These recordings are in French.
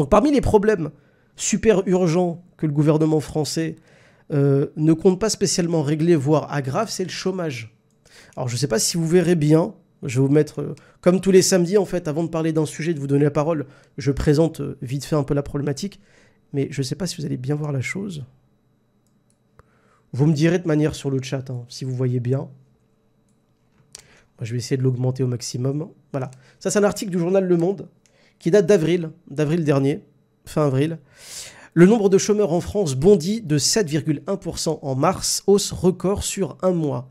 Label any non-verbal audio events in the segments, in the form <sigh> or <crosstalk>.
Donc parmi les problèmes super urgents que le gouvernement français euh, ne compte pas spécialement régler, voire aggrave, c'est le chômage. Alors je ne sais pas si vous verrez bien, je vais vous mettre, euh, comme tous les samedis en fait, avant de parler d'un sujet, de vous donner la parole, je présente euh, vite fait un peu la problématique, mais je ne sais pas si vous allez bien voir la chose. Vous me direz de manière sur le chat, hein, si vous voyez bien. je vais essayer de l'augmenter au maximum. Voilà, ça c'est un article du journal Le Monde qui date d'avril, d'avril dernier, fin avril. Le nombre de chômeurs en France bondit de 7,1% en mars, hausse record sur un mois.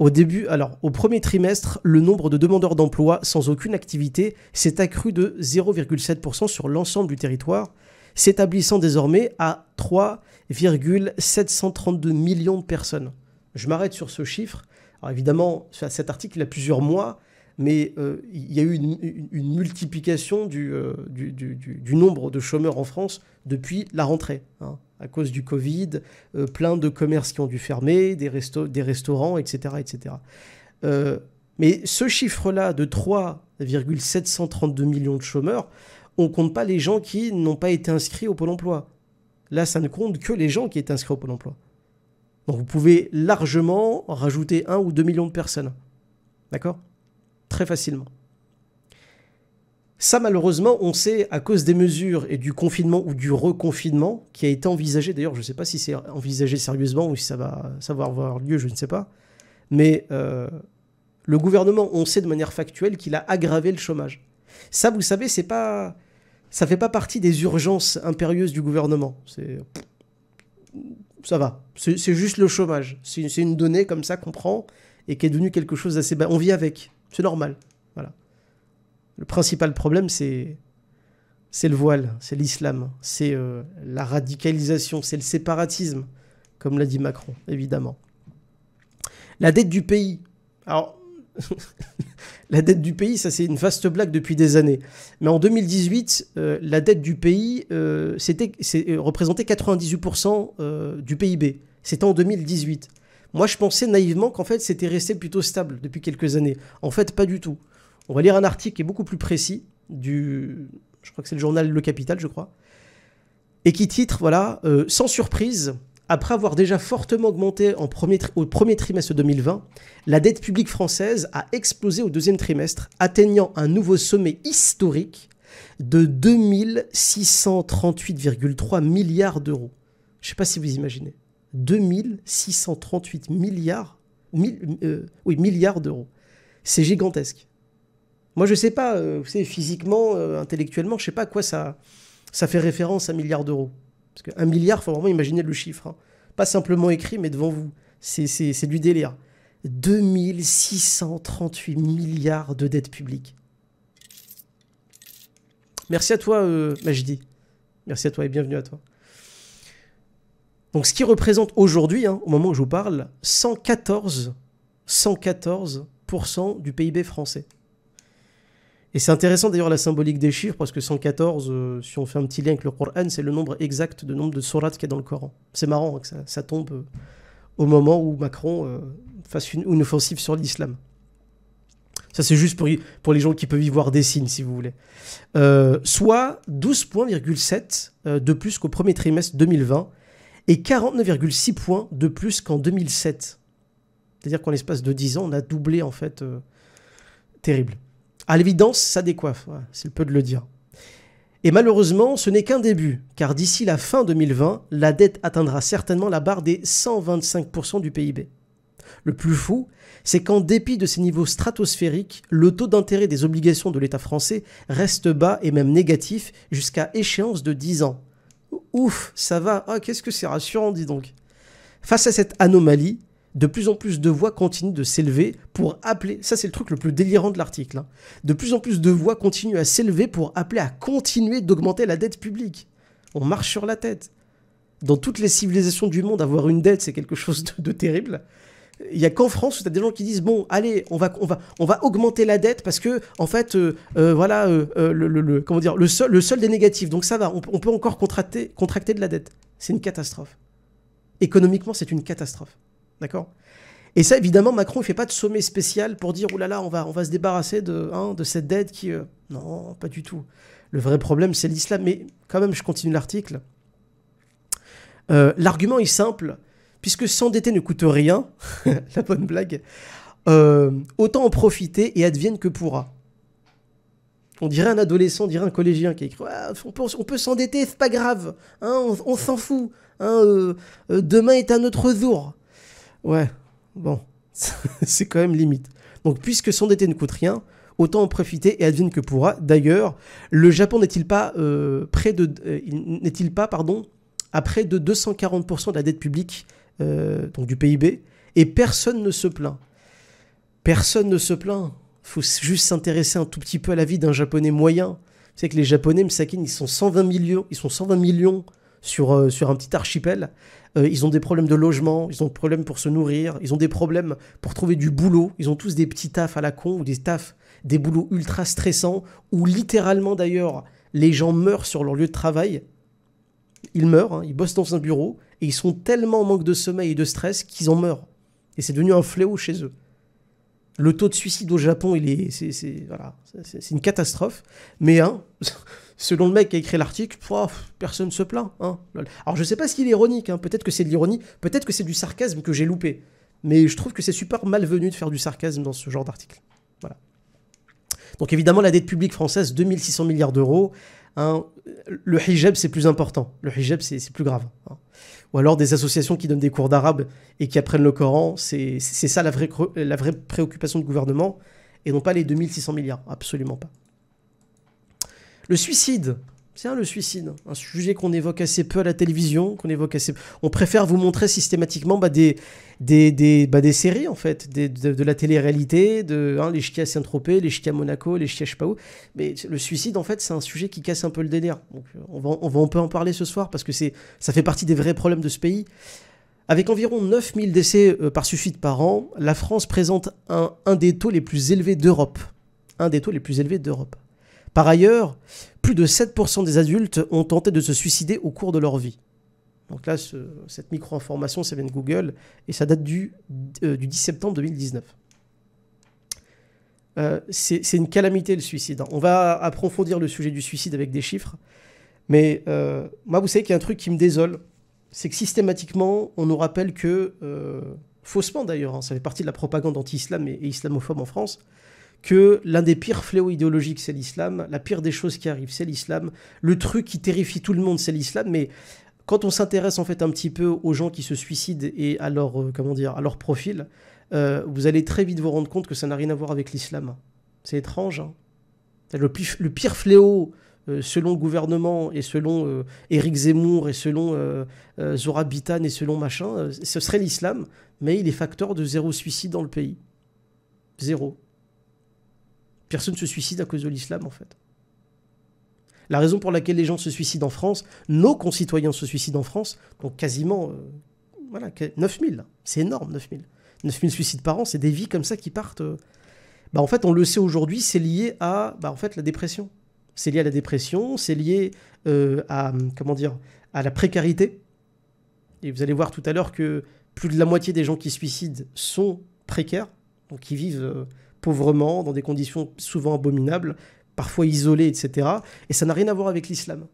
Au début, alors au premier trimestre, le nombre de demandeurs d'emploi sans aucune activité s'est accru de 0,7% sur l'ensemble du territoire, s'établissant désormais à 3,732 millions de personnes. Je m'arrête sur ce chiffre. Alors évidemment, cet article il a plusieurs mois, mais euh, il y a eu une, multiplication euh, du, nombre de chômeurs en France depuis la rentrée. Hein, à cause du Covid, euh, plein de commerces qui ont dû fermer, des, restos, des restaurants, etc. etc. mais ce chiffre-là de 3,732 millions de chômeurs, on ne compte pas les gens qui n'ont pas été inscrits au Pôle emploi. Là, ça ne compte que les gens qui étaient inscrits au Pôle emploi. Donc vous pouvez largement rajouter 1 ou 2 millions de personnes. D'accord très facilement. Ça, malheureusement, on sait à cause des mesures et du confinement ou du reconfinement qui a été envisagé. D'ailleurs, je ne sais pas si c'est envisagé sérieusement ou si ça va, ça avoir lieu, je ne sais pas. Mais euh, le gouvernement, on sait de manière factuelle qu'il a aggravé le chômage. Ça, vous savez, c'est pas, ça fait pas partie des urgences impérieuses du gouvernement. C'est, ça va. C'est juste le chômage. C'est une donnée comme ça qu'on prend et qui est devenue quelque chose d'assez. On vit avec. C'est normal. Voilà. Le principal problème, c'est c'est le voile, c'est l'islam, c'est euh, la radicalisation, c'est le séparatisme, comme l'a dit Macron, évidemment. La dette du pays. Alors, <laughs> la dette du pays, ça c'est une vaste blague depuis des années. Mais en 2018, euh, la dette du pays euh, représentait 98% du PIB. C'était en 2018. Moi, je pensais naïvement qu'en fait, c'était resté plutôt stable depuis quelques années. En fait, pas du tout. On va lire un article qui est beaucoup plus précis du, je crois que c'est le journal Le Capital, je crois, et qui titre, voilà, euh, sans surprise, après avoir déjà fortement augmenté en premier au premier trimestre 2020, la dette publique française a explosé au deuxième trimestre, atteignant un nouveau sommet historique de 2638,3 milliards d'euros. Je ne sais pas si vous imaginez. 2638 milliards, euh, oui, milliards d'euros. C'est gigantesque. Moi, je sais pas, euh, physiquement, euh, intellectuellement, je sais pas à quoi ça, ça fait référence un milliard d'euros. Parce qu'un milliard, faut vraiment imaginer le chiffre. Hein. Pas simplement écrit, mais devant vous. C'est du délire. 2638 milliards de dettes publiques. Merci à toi, Majidi. Merci à toi et bienvenue à toi. Donc ce qui représente aujourd'hui, hein, au moment où je vous parle, 114, 114 du PIB français. Et c'est intéressant d'ailleurs la symbolique des chiffres, parce que 114, euh, si on fait un petit lien avec le Coran, c'est le nombre exact de nombre de sourates qu'il y a dans le Coran. C'est marrant hein, que ça, tombe euh, au moment où Macron euh, fasse une, offensive sur l'islam. Ça c'est juste pour, pour les gens qui peuvent y voir des signes, si vous voulez. soit 12,7 de plus qu'au premier trimestre 2020, et 49,6 points de plus qu'en 2007. C'est-à-dire qu'en l'espace de 10 ans, on a doublé en fait. Euh, terrible. À l'évidence, ça décoiffe, s'il c'est le peu de le dire. Et malheureusement, ce n'est qu'un début, car d'ici la fin 2020, la dette atteindra certainement la barre des 125% du PIB. Le plus fou, c'est qu'en dépit de ces niveaux stratosphériques, le taux d'intérêt des obligations de l'État français reste bas et même négatif jusqu'à échéance de 10 ans. Ouf, ça va. Ah, qu'est-ce que c'est rassurant, dis donc. Face à cette anomalie, de plus en plus de voix continuent de s'élever pour appeler, ça c'est le truc le plus délirant de l'article, hein. de plus en plus de voix continuent à s'élever pour appeler à continuer d'augmenter la dette publique. On marche sur la tête. Dans toutes les civilisations du monde, avoir une dette, c'est quelque chose de terrible il y a qu'en France où tu as des gens qui disent bon allez on va on va on va augmenter la dette parce que en fait euh, euh, voilà euh, le, comment dire le seul le solde des négatifs donc ça va on, peut encore contracter contracter de la dette c'est une catastrophe économiquement c'est une catastrophe d'accord et ça évidemment Macron il fait pas de sommet spécial pour dire oulala oh là là, on va on va se débarrasser de hein, de cette dette qui non pas du tout le vrai problème c'est l'islam mais quand même je continue l'article l'argument est simple puisque s'endetter ne coûte rien, <laughs> la bonne blague, euh, autant en profiter et advienne que pourra. On dirait un adolescent, on dirait un collégien qui écrit ah, On peut, s'endetter, c'est pas grave, hein, on, s'en fout, hein, euh, euh, demain est un autre jour. Ouais, bon, <laughs> c'est quand même limite. Donc, puisque s'endetter ne coûte rien, autant en profiter et advienne que pourra. D'ailleurs, le Japon n'est-il pas près de, n'est-il pas, pardon, à près de 240% de la dette publique euh, donc du PIB, et personne ne se plaint. Personne ne se plaint. il faut juste s'intéresser un tout petit peu à la vie d'un Japonais moyen. Vous savez que les Japonais, Msakin, ils sont 120 millions, ils sont 120 millions sur, euh, sur un petit archipel. Euh, ils ont des problèmes de logement, ils ont des problèmes pour se nourrir, ils ont des problèmes pour trouver du boulot. Ils ont tous des petits tafs à la con ou des tafs, des boulots ultra stressants où littéralement d'ailleurs les gens meurent sur leur lieu de travail. Ils meurent, hein, ils bossent dans un bureau, et ils sont tellement en manque de sommeil et de stress qu'ils en meurent. Et c'est devenu un fléau chez eux. Le taux de suicide au Japon, il est, c'est, voilà, c'est, une catastrophe. Mais hein, <laughs> selon le mec qui a écrit l'article, personne ne se plaint. Hein. Alors je sais pas s'il est ironique, hein. peut-être que c'est de l'ironie, peut-être que c'est du sarcasme que j'ai loupé. Mais je trouve que c'est super malvenu de faire du sarcasme dans ce genre d'article. Voilà. Donc évidemment, la dette publique française, 2600 milliards d'euros. Hein. le hijab, c'est plus important. Le hijab, c'est, plus grave ou alors des associations qui donnent des cours d'arabe et qui apprennent le Coran. C'est ça la vraie, la vraie préoccupation du gouvernement, et non pas les 2600 milliards, absolument pas. Le suicide, un le suicide, hein. un sujet qu'on évoque assez peu à la télévision, qu'on évoque assez. On préfère vous montrer systématiquement bah, des, bah, des, séries en fait, de, la télé-réalité, de hein, les ch'tis à Saint-Tropez, les ch'tis à Monaco, les ch'tis à je sais pas où. Mais le suicide en fait, c'est un sujet qui casse un peu le délire. Donc, on va, on va, peut en parler ce soir parce que c'est, ça fait partie des vrais problèmes de ce pays. Avec environ 9000 décès euh, par suicide par an, la France présente un, un des taux les plus élevés d'Europe. Un des taux les plus élevés d'Europe. Par ailleurs, plus de 7% des adultes ont tenté de se suicider au cours de leur vie. Donc là, cette micro-information, ça vient de Google et ça date du, 10 euh, septembre 2019. Euh, c'est une calamité le suicide. Hein. On va approfondir le sujet du suicide avec des chiffres. Mais euh, moi, vous savez qu'il y a un truc qui me désole, c'est que systématiquement, on nous rappelle que, faussement d'ailleurs, hein, ça fait partie de la propagande anti-islam et islamophobe en France, que l'un des pires fléaux idéologiques, c'est l'islam. La pire des choses qui arrivent, c'est l'islam. Le truc qui terrifie tout le monde, c'est l'islam. Mais quand on s'intéresse en fait un petit peu aux gens qui se suicident et à leur, euh, comment dire, à leur profil, euh, vous allez très vite vous rendre compte que ça n'a rien à voir avec l'islam. C'est étrange. Hein. le, pire fléau, euh, selon le gouvernement et selon Eric Zemmour et selon Zora Bitan et selon machin, ce serait l'islam, mais il est facteur de zéro suicide dans le pays. Zéro. Personne ne se suicide à cause de l'islam, en fait. La raison pour laquelle les gens se suicident en France, nos concitoyens se suicident en France, donc quasiment euh, voilà, 9000, hein. c'est énorme 9000. 9000 suicides par an, c'est des vies comme ça qui partent. Euh. Bah, en fait, on le sait aujourd'hui, c'est lié à bah, en fait, la dépression. C'est lié à la dépression, c'est lié euh, à, hum, comment dire, à la précarité. Et vous allez voir tout à l'heure que plus de la moitié des gens qui suicident sont précaires, donc qui vivent pauvrement, dans des conditions souvent abominables, parfois isolées, etc. Et ça n'a rien à voir avec l'islam.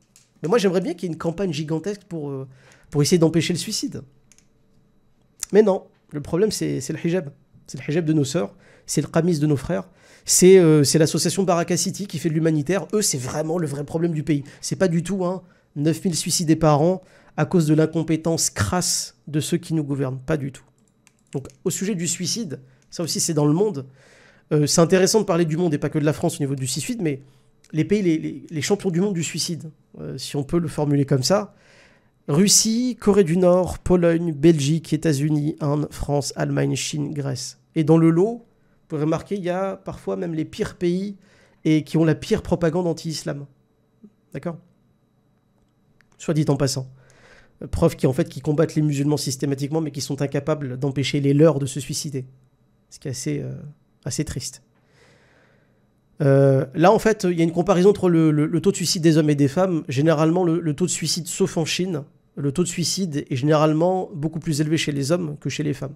Mais moi, j'aimerais bien qu'il y ait une campagne gigantesque pour, euh, pour essayer d'empêcher le suicide. Mais non, le problème, c'est le hijab. C'est le hijab de nos sœurs, c'est le kamis de nos frères, euh, c'est l'association Baraka City qui fait de l'humanitaire. Eux, c'est vraiment le vrai problème du pays. C'est pas du tout hein, 9000 suicidés par an à cause de l'incompétence crasse de ceux qui nous gouvernent. Pas du tout. Donc, au sujet du suicide, ça aussi, c'est dans le monde. Euh, c'est intéressant de parler du monde et pas que de la France au niveau du suicide, mais les pays, les, champions du monde du suicide, euh, si on peut le formuler comme ça, Russie, Corée du Nord, Pologne, Belgique, États-Unis, Inde, France, Allemagne, Chine, Grèce. Et dans le lot, vous pouvez remarquer, il y a parfois même les pires pays et qui ont la pire propagande anti-islam. D'accord Soit dit en passant. Euh, preuve qui en fait qui combattent les musulmans systématiquement mais qui sont incapables d'empêcher les leurs de se suicider. Ce qui est assez assez triste. Euh, là, en fait, il y a une comparaison entre le, taux de suicide des hommes et des femmes. Généralement, le, taux de suicide, sauf en Chine, le taux de suicide est généralement beaucoup plus élevé chez les hommes que chez les femmes.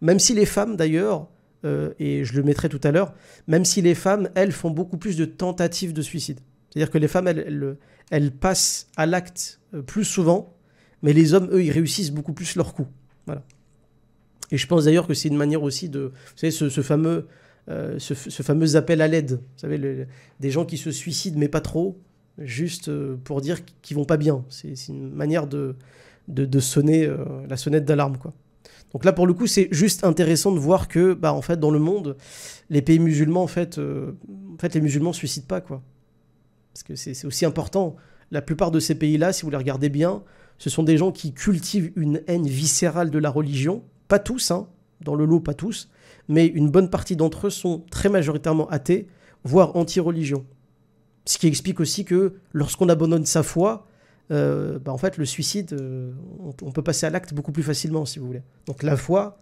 Même si les femmes, d'ailleurs, euh, et je le mettrai tout à l'heure, même si les femmes, elles, font beaucoup plus de tentatives de suicide. C'est-à-dire que les femmes, elles, elles passent à l'acte euh, plus souvent, mais les hommes, eux, ils réussissent beaucoup plus leur coup. Voilà. Et je pense d'ailleurs que c'est une manière aussi de... Vous savez, ce, fameux, euh, ce, fameux appel à l'aide, vous savez, des gens qui se suicident mais pas trop, juste euh, pour dire qu'ils vont pas bien. C'est une manière de, de, sonner euh, la sonnette d'alarme, quoi. Donc là, pour le coup, c'est juste intéressant de voir que, bah, en fait, dans le monde, les pays musulmans, en fait, en fait les musulmans ne suicident pas, quoi. Parce que c'est aussi important. La plupart de ces pays-là, si vous les regardez bien, ce sont des gens qui cultivent une haine viscérale de la religion, pas tous, hein, dans le lot pas tous, mais une bonne partie d'entre eux sont très majoritairement athées, voire anti-religion. Ce qui explique aussi que lorsqu'on abandonne sa foi, euh, bah, en fait, le suicide, euh, on, peut passer à l'acte beaucoup plus facilement, si vous voulez. Donc la foi,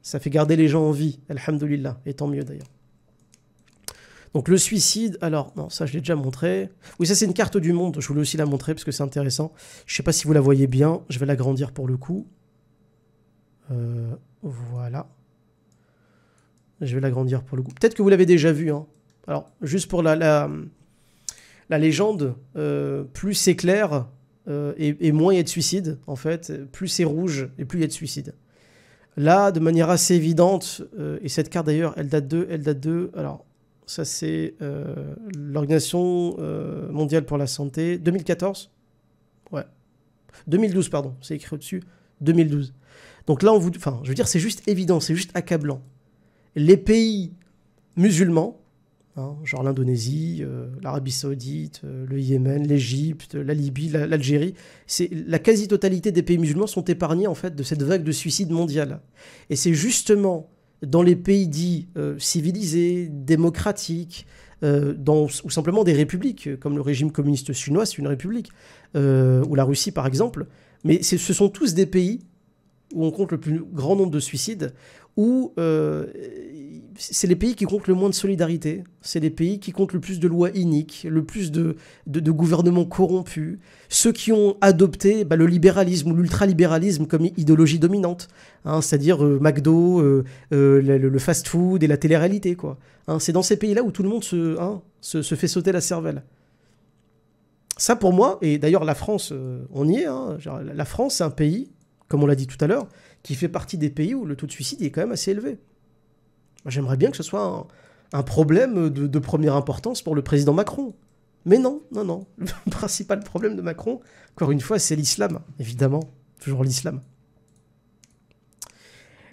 ça fait garder les gens en vie, alhamdoulilah, et tant mieux d'ailleurs. Donc le suicide, alors, non, ça je l'ai déjà montré. Oui, ça c'est une carte du monde, je voulais aussi la montrer parce que c'est intéressant. Je ne sais pas si vous la voyez bien, je vais l'agrandir pour le coup. Euh, voilà. Je vais l'agrandir pour le coup. Peut-être que vous l'avez déjà vu. Hein. Alors, juste pour la, la, légende, euh, plus c'est clair euh, et, et, moins il y a de suicides, en fait, plus c'est rouge et plus il y a de suicides. Là, de manière assez évidente, et cette carte d'ailleurs, elle date de, elle date de, alors, ça c'est l'Organisation Mondiale pour la Santé, 2014 Ouais. 2012, pardon, c'est écrit au-dessus, 2012. Donc là, on enfin, je veux dire, c'est juste évident, c'est juste accablant. Les pays musulmans, hein, genre l'Indonésie, euh, l'Arabie Saoudite, euh, le Yémen, l'Égypte, la Libye, l'Algérie, la, la quasi-totalité des pays musulmans sont épargnés en fait de cette vague de suicide mondiale. Et c'est justement dans les pays dits euh, civilisés, démocratiques, ou simplement des républiques, comme le régime communiste chinois, c'est une république, ou la Russie par exemple, mais ce sont tous des pays où on compte le plus grand nombre de suicides, où euh, c'est les pays qui comptent le moins de solidarité, c'est les pays qui comptent le plus de lois iniques, le plus de, gouvernements corrompus, ceux qui ont adopté bah, le libéralisme ou l'ultralibéralisme comme idéologie dominante, hein, c'est-à-dire euh, McDo, euh, le, fast-food et la télé-réalité. Quoi. Hein. c'est dans ces pays-là où tout le monde hein, se, se fait sauter la cervelle. Ça pour moi, et d'ailleurs la France, on y est, la France c'est un pays comme on l'a dit tout à l'heure, qui fait partie des pays où le taux de suicide est quand même assez élevé. J'aimerais bien que ce soit un, problème de, première importance pour le président Macron. Mais non, non, non. Le <laughs> principal problème de Macron, encore une fois, c'est l'islam, évidemment. Toujours l'islam.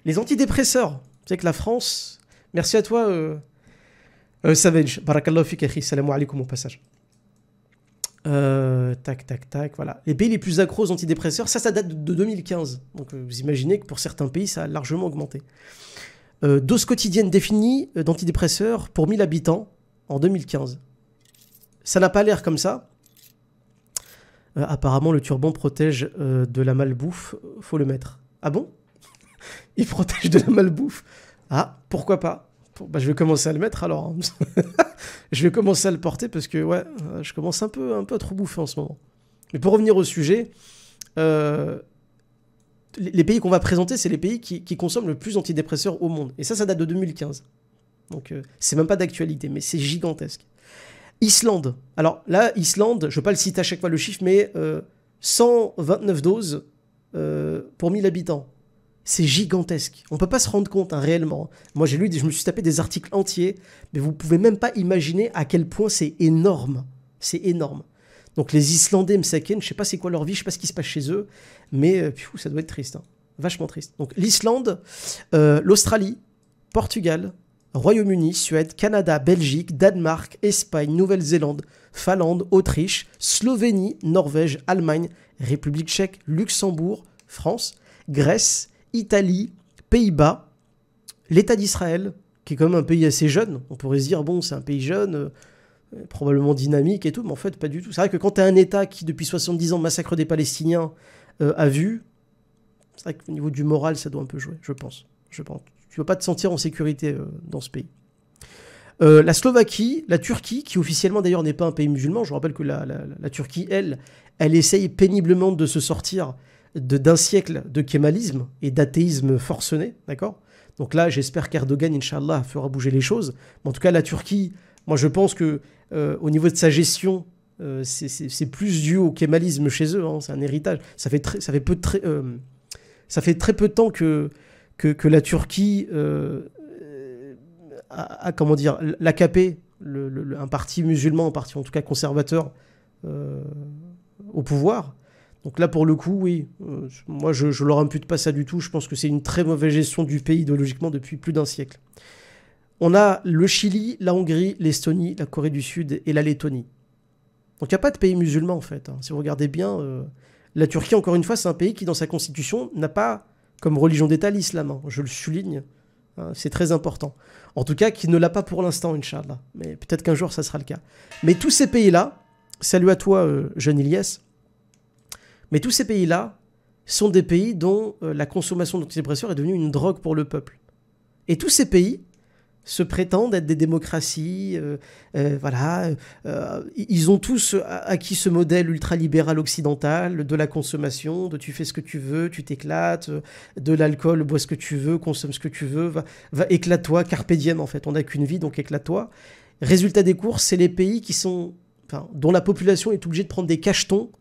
Les antidépresseurs. C'est que la France. Merci à toi, euh, euh, Savage. Barakallahu fik, salam alaikum au passage. Euh, tac, tac, tac, voilà. Les pays les plus accros aux antidépresseurs, ça, ça date de 2015. Donc euh, vous imaginez que pour certains pays, ça a largement augmenté. Euh, dose quotidienne définie d'antidépresseurs pour 1000 habitants en 2015. Ça n'a pas l'air comme ça. apparemment, le turban protège de la malbouffe. Faut le mettre. Ah bon <laughs> Il protège de la malbouffe. Ah, pourquoi pas bah, je vais commencer à le mettre alors. Hein. <laughs> je vais commencer à le porter parce que ouais, euh, je commence un peu, un peu à trop bouffer en ce moment. Mais pour revenir au sujet, euh, les pays qu'on va présenter, c'est les pays qui, consomment le plus d'antidépresseurs au monde. Et ça, ça date de 2015. Donc euh, c'est même pas d'actualité, mais c'est gigantesque. Islande. Alors là, Islande, je ne vais pas le citer à chaque fois le chiffre, mais 129 doses pour 1000 habitants. C'est gigantesque. On peut pas se rendre compte hein, réellement. Moi, j'ai lu, je me suis tapé des articles entiers, mais vous pouvez même pas imaginer à quel point c'est énorme. C'est énorme. Donc les Islandais me saquent, je sais pas c'est quoi leur vie, je sais pas ce qui se passe chez eux, mais euh, ça doit être triste, hein. vachement triste. Donc l'Islande, euh, l'Australie, Portugal, Royaume-Uni, Suède, Canada, Belgique, Danemark, Espagne, Nouvelle-Zélande, Finlande, Autriche, Slovénie, Norvège, Allemagne, République tchèque, Luxembourg, France, Grèce, Italie, Pays-Bas, l'État d'Israël, qui est quand même un pays assez jeune. On pourrait se dire, bon, c'est un pays jeune, euh, probablement dynamique et tout, mais en fait, pas du tout. C'est vrai que quand tu as un État qui, depuis 70 ans, massacre des Palestiniens a euh, vu, c'est vrai qu'au niveau du moral, ça doit un peu jouer, je pense. Je pense. Tu ne vas pas te sentir en sécurité euh, dans ce pays. la Slovaquie, la Turquie, qui officiellement d'ailleurs n'est pas un pays musulman, je rappelle que la, la, Turquie, elle, elle essaye péniblement de se sortir d'un siècle de kémalisme et d'athéisme forcené, d'accord Donc là, j'espère qu'Erdogan, inshallah fera bouger les choses. Mais en tout cas, la Turquie, moi je pense que euh, au niveau de sa gestion, euh, c'est plus dû au kémalisme chez eux, hein, c'est un héritage. Ça fait, très, ça, fait peu de euh, ça fait très peu de temps que, que, la Turquie a, comment dire, l'AKP, un parti musulman, un parti en tout cas conservateur, au pouvoir, donc là, pour le coup, oui, euh, moi, je ne leur impute pas ça du tout. Je pense que c'est une très mauvaise gestion du pays idéologiquement depuis plus d'un siècle. On a le Chili, la Hongrie, l'Estonie, la Corée du Sud et la Lettonie. Donc il n'y a pas de pays musulman, en fait. Hein. Si vous regardez bien, euh, la Turquie, encore une fois, c'est un pays qui, dans sa constitution, n'a pas comme religion d'État l'islam. Hein. Je le souligne. Hein, c'est très important. En tout cas, qui ne l'a pas pour l'instant, Inch'Allah. Mais peut-être qu'un jour, ça sera le cas. Mais tous ces pays-là, salut à toi, euh, jeune Ilyes mais tous ces pays-là sont des pays dont euh, la consommation d'antidépresseurs est devenue une drogue pour le peuple. Et tous ces pays se prétendent être des démocraties, euh, euh, voilà, ils ont tous acquis ce modèle ultralibéral occidental de la consommation, de tu fais ce que tu veux, tu t'éclates, de l'alcool, bois ce que tu veux, consomme ce que tu veux, va, va éclate-toi, carpe diem en fait, on n'a qu'une vie donc éclate-toi. Résultat des courses, c'est les pays qui sont, dont la population est obligée de prendre des cachetons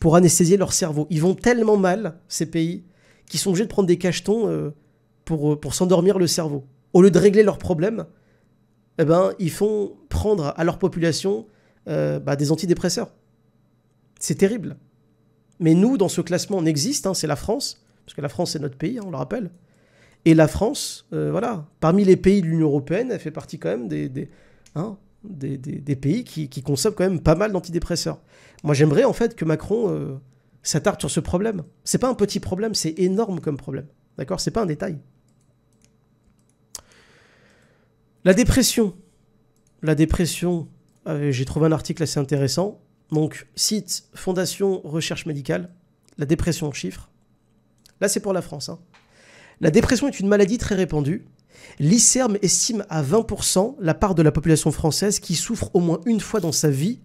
pour anesthésier leur cerveau. Ils vont tellement mal, ces pays, qu'ils sont obligés de prendre des cachetons euh, pour, euh, pour s'endormir le cerveau. Au lieu de régler leurs problèmes, eh ben, ils font prendre à leur population euh, bah, des antidépresseurs. C'est terrible. Mais nous, dans ce classement, on existe, hein, c'est la France, parce que la France, c'est notre pays, hein, on le rappelle. Et la France, voilà, parmi les pays de l'Union européenne, elle fait partie quand même des, hein, pays qui, qui consomment quand même pas mal d'antidépresseurs. Moi, j'aimerais en fait que Macron euh, s'attarde sur ce problème. C'est pas un petit problème, c'est énorme comme problème. D'accord C'est pas un détail. La dépression. La dépression, euh, j'ai trouvé un article assez intéressant. Donc, site Fondation Recherche Médicale, la dépression en chiffres. Là, c'est pour la France. Hein. La dépression est une maladie très répandue. L'ICERM estime à 20% la part de la population française qui souffre au moins une fois dans sa vie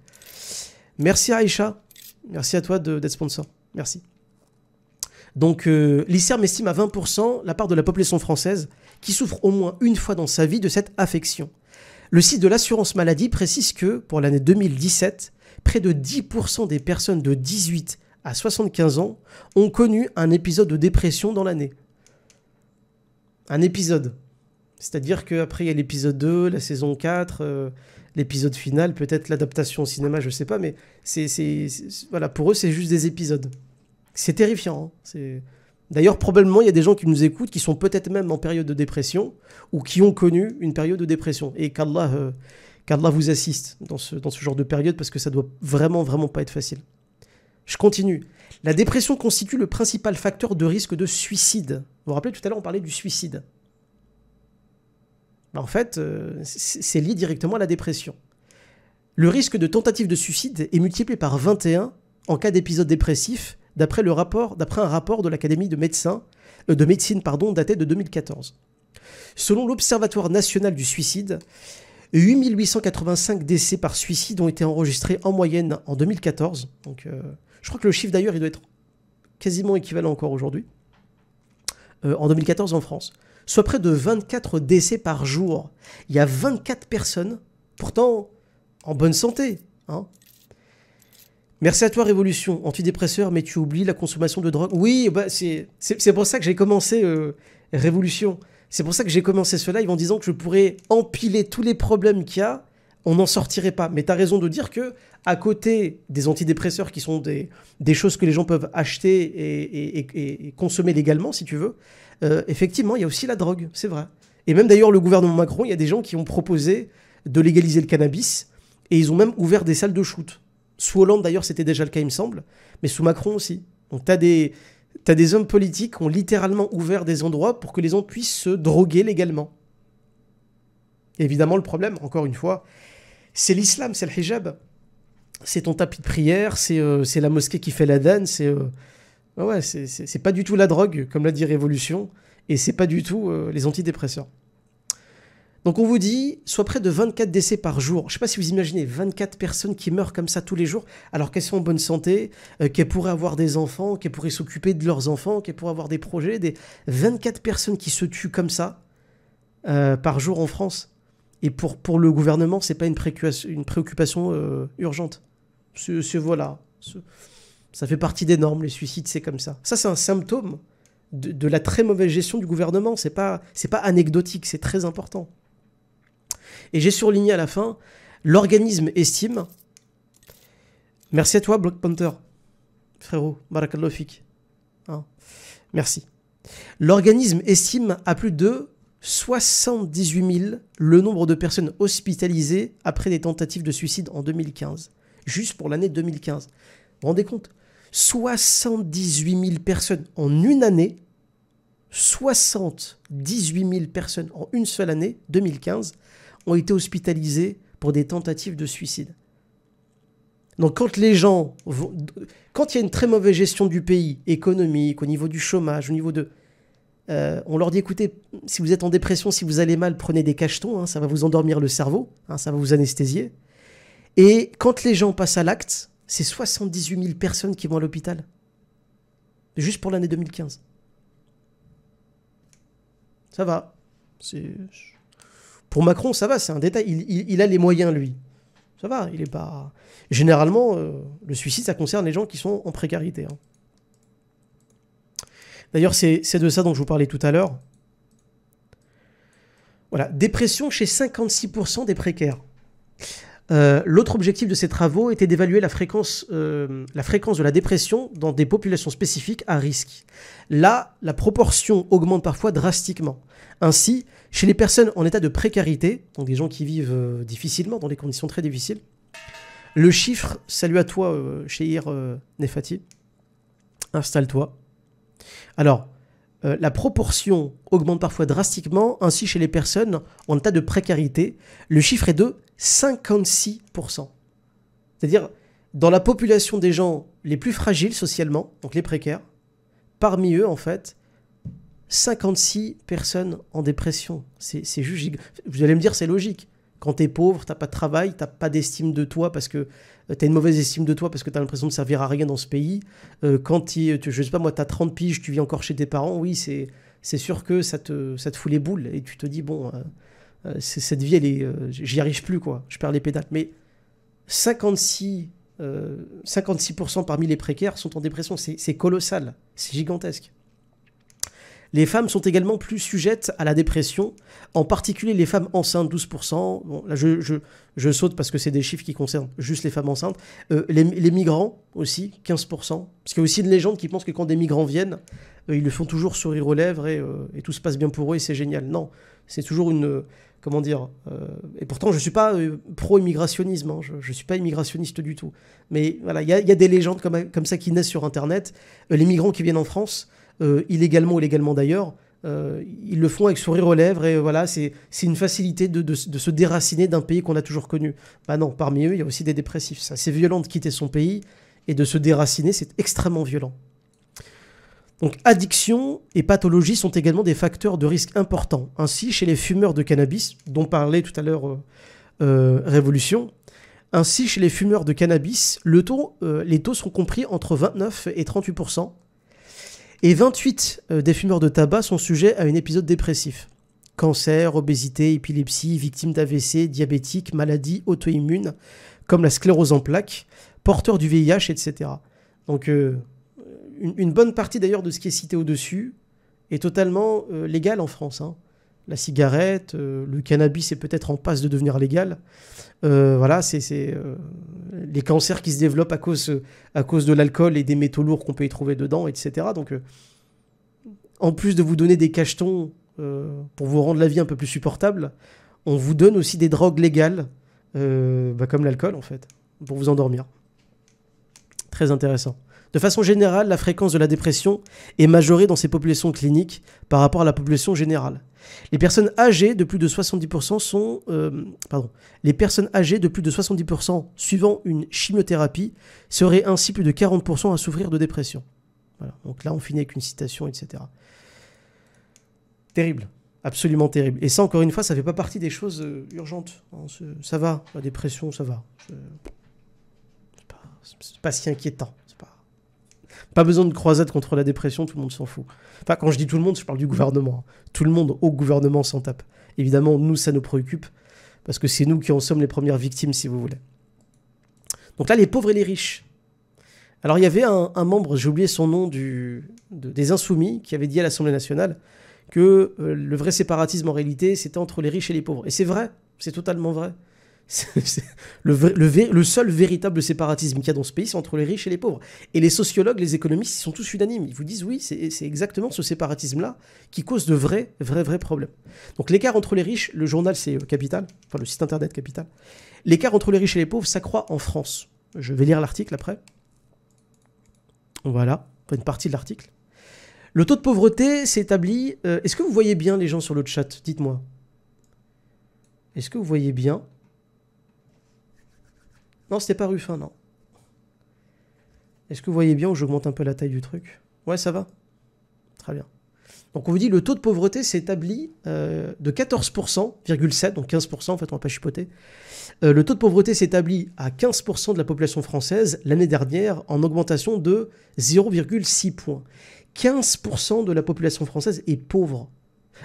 Merci Aïcha. Merci à toi d'être sponsor. Merci. Donc euh, l'ICERM estime à 20% la part de la population française qui souffre au moins une fois dans sa vie de cette affection. Le site de l'assurance maladie précise que, pour l'année 2017, près de 10% des personnes de 18 à 75 ans ont connu un épisode de dépression dans l'année. Un épisode. C'est-à-dire qu'après, il y a l'épisode 2, la saison 4, l'épisode final, peut-être l'adaptation au cinéma, je sais pas, mais c'est, voilà, pour eux, c'est juste des épisodes. C'est terrifiant. Hein. c'est... D'ailleurs, probablement, il y a des gens qui nous écoutent qui sont peut-être même en période de dépression ou qui ont connu une période de dépression. Et qu'Allah, euh, vous assiste dans ce, genre de période parce que ça doit vraiment, vraiment pas être facile. Je continue. La dépression constitue le principal facteur de risque de suicide. Vous vous rappelez, tout à l'heure, on parlait du suicide en fait, euh, c'est lié directement à la dépression. Le risque de tentative de suicide est multiplié par 21 en cas d'épisode dépressif, d'après un rapport de l'Académie de euh, de médecine pardon, daté de 2014. Selon l'Observatoire national du suicide, 8885 décès par suicide ont été enregistrés en moyenne en 2014. Donc, euh, je crois que le chiffre d'ailleurs, il doit être quasiment équivalent encore aujourd'hui. en 2014 en France soit près de 24 décès par jour. Il y a 24 personnes, pourtant en bonne santé. Hein. Merci à toi Révolution, antidépresseur, mais tu oublies la consommation de drogue. Oui, bah c'est pour ça que j'ai commencé euh, Révolution. C'est pour ça que j'ai commencé ce live en disant que je pourrais empiler tous les problèmes qu'il y a on n'en sortirait pas. Mais tu as raison de dire que, à côté des antidépresseurs qui sont des, choses que les gens peuvent acheter et, consommer légalement, si tu veux, euh, effectivement, il y a aussi la drogue, c'est vrai. Et même d'ailleurs, le gouvernement Macron, il y a des gens qui ont proposé de légaliser le cannabis et ils ont même ouvert des salles de shoot. Sous Hollande, d'ailleurs, c'était déjà le cas, il me semble, mais sous Macron aussi. Donc, tu as des, as des hommes politiques qui ont littéralement ouvert des endroits pour que les gens puissent se droguer légalement. Évidemment, le problème, encore une fois, c'est l'islam, c'est le hijab. C'est ton tapis de prière, c'est euh, la mosquée qui fait la danse, c'est. Euh, ouais, c'est pas du tout la drogue, comme l'a dit Révolution, et c'est pas du tout euh, les antidépresseurs. Donc on vous dit, soit près de 24 décès par jour. Je ne sais pas si vous imaginez 24 personnes qui meurent comme ça tous les jours, alors qu'elles sont en bonne santé, qu'elles pourraient avoir des enfants, qu'elles pourraient s'occuper de leurs enfants, qu'elles pourraient avoir des projets, des 24 personnes qui se tuent comme ça par jour en France. Et pour, pour le gouvernement, c'est pas une, préoccupation, une préoccupation euh, urgente. Ce, voilà. ça fait partie des normes, les suicides, c'est comme ça. Ça, c'est un symptôme de, la très mauvaise gestion du gouvernement. C'est pas, c'est pas anecdotique, c'est très important. Et j'ai surligné à la fin, l'organisme estime. Merci à toi, Block Panther. Frérot, Barakallahu hein, Merci. L'organisme estime à plus de 78 000 le nombre de personnes hospitalisées après des tentatives de suicide en 2015. Juste pour l'année 2015. Vous vous rendez compte 78 000 personnes en une année. 78 000 personnes en une seule année, 2015, ont été hospitalisées pour des tentatives de suicide. Donc quand les gens quand il y a une très mauvaise gestion du pays, économique, au niveau du chômage, au niveau de euh, on leur dit écoutez, si vous êtes en dépression, si vous allez mal, prenez des cachetons, hein, ça va vous endormir le cerveau, hein, ça va vous anesthésier. Et quand les gens passent à l'acte, c'est 78 000 personnes qui vont à l'hôpital. Juste pour l'année 2015. Ça va. Pour Macron, ça va, c'est un détail. Il, a les moyens, lui. Ça va, il est pas. Généralement, euh, le suicide, ça concerne les gens qui sont en précarité. Hein. D'ailleurs, c'est de ça dont je vous parlais tout à l'heure. Voilà, dépression chez 56% des précaires. Euh, l'autre objectif de ces travaux était d'évaluer la, fréquence, euh, la fréquence de la dépression dans des populations spécifiques à risque. Là, la proportion augmente parfois drastiquement. Ainsi, chez les personnes en état de précarité, donc des gens qui vivent euh, difficilement, dans des conditions très difficiles, le chiffre, salut à toi, chez Nefati, installe-toi, alors, euh, la proportion augmente parfois drastiquement, ainsi chez les personnes en état de précarité, le chiffre est de 56%. C'est-à-dire, dans la population des gens les plus fragiles socialement, donc les précaires, parmi eux, en fait, 56 personnes en dépression. C'est juste... Vous allez me dire, c'est logique. Quand t'es pauvre, t'as pas de travail, t'as pas d'estime de toi parce que euh, t'as une mauvaise estime de toi parce que t'as l'impression de servir à rien dans ce pays. Euh, quand tu, je pas, moi, tu as 30 piges, tu vis encore chez tes parents, oui, c'est, c'est sûr que ça te, ça te fout les boules et tu te dis, bon, euh, cette vie, elle j'y arrive plus, quoi, je perds les pédales. Mais 56, 56% parmi les précaires sont en dépression, c'est colossal, c'est gigantesque. Les femmes sont également plus sujettes à la dépression, en particulier les femmes enceintes, 12%. Bon, là, je, saute parce que c'est des chiffres qui concernent juste les femmes enceintes. Euh, les, migrants aussi, 15%. Parce qu'il y a aussi une légende qui pense que quand des migrants viennent, euh, ils le font toujours sourire aux lèvres euh, et, tout se passe bien pour eux et c'est génial. Non, c'est toujours une comment dire Et pourtant, je ne suis pas pro-immigrationnisme, hein. je ne suis pas immigrationniste du tout. Mais voilà, il y, a des légendes comme, ça qui naissent sur Internet. les migrants qui viennent en France, euh, illégalement ou légalement d'ailleurs, euh, ils le font avec sourire aux lèvres et voilà, c'est une facilité de, se déraciner d'un pays qu'on a toujours connu. Bah non, parmi eux, il y a aussi des dépressifs. C'est violent de quitter son pays et de se déraciner, c'est extrêmement violent. Donc addiction et pathologie sont également des facteurs de risque importants. Ainsi, chez les fumeurs de cannabis, dont parlait tout à l'heure euh, Révolution, ainsi chez les fumeurs de cannabis, les taux sont compris entre 29 et 38 et 28 euh, des fumeurs de tabac sont sujets à un épisode dépressif. Cancer, obésité, épilepsie, victime d'AVC, diabétique, maladie, auto immune comme la sclérose en plaques, porteur du VIH, etc. Donc, euh, une, bonne partie d'ailleurs de ce qui est cité au-dessus est totalement euh, légale en France. Hein la cigarette, euh, le cannabis est peut-être en passe de devenir légal. Euh, voilà, c'est euh, les cancers qui se développent à cause, de l'alcool et des métaux lourds qu'on peut y trouver dedans, etc. Donc, en plus de vous donner des cachetons pour vous rendre la vie un peu plus supportable, on vous donne aussi des drogues légales, bah, comme l'alcool en fait, pour vous endormir. Très intéressant. De façon générale, la fréquence de la dépression est majorée dans ces populations cliniques par rapport à la population générale. Les personnes âgées de plus de 70% sont, euh, pardon, les personnes âgées de plus de suivant une chimiothérapie seraient ainsi plus de 40% à souffrir de dépression. Donc là, on finit avec une citation, etc. Terrible, absolument terrible. Et ça, encore une fois, ça ne fait pas partie des choses euh, urgentes. Hein. ça va, la dépression, ça va. C'est n'est pas si inquiétant. Pas besoin de croisade contre la dépression, tout le monde s'en fout. Enfin, quand je dis tout le monde, je parle du gouvernement. Tout le monde au gouvernement s'en tape. Évidemment, nous, ça nous préoccupe, parce que c'est nous qui en sommes les premières victimes, si vous voulez. Donc là, les pauvres et les riches. Alors il y avait un, membre, j'ai oublié son nom, des Insoumis, qui avait dit à l'Assemblée nationale que euh, le vrai séparatisme en réalité, c'était entre les riches et les pauvres. Et c'est vrai, c'est totalement vrai le, le, seul véritable séparatisme qu'il y a dans ce pays, c'est entre les riches et les pauvres. Et les sociologues, les économistes, ils sont tous unanimes. Ils vous disent oui, c'est exactement ce séparatisme-là qui cause de vrais, vrais, vrais problèmes. Donc l'écart entre les riches, le journal c'est euh, Capital, enfin le site internet Capital, l'écart entre les riches et les pauvres s'accroît en France. Je vais lire l'article après. Voilà, une partie de l'article. Le taux de pauvreté s'établit. Euh, est-ce que vous voyez bien les gens sur le chat Dites-moi. Est-ce que vous voyez bien non, c'était pas Ruffin, non. Est-ce que vous voyez bien où j'augmente un peu la taille du truc Ouais, ça va. Très bien. Donc on vous dit le taux de pauvreté s'établit euh, de 14,7, donc 15%, en fait on va pas chipoter. Euh, le taux de pauvreté s'établit à 15% de la population française l'année dernière en augmentation de 0,6 points. 15% de la population française est pauvre.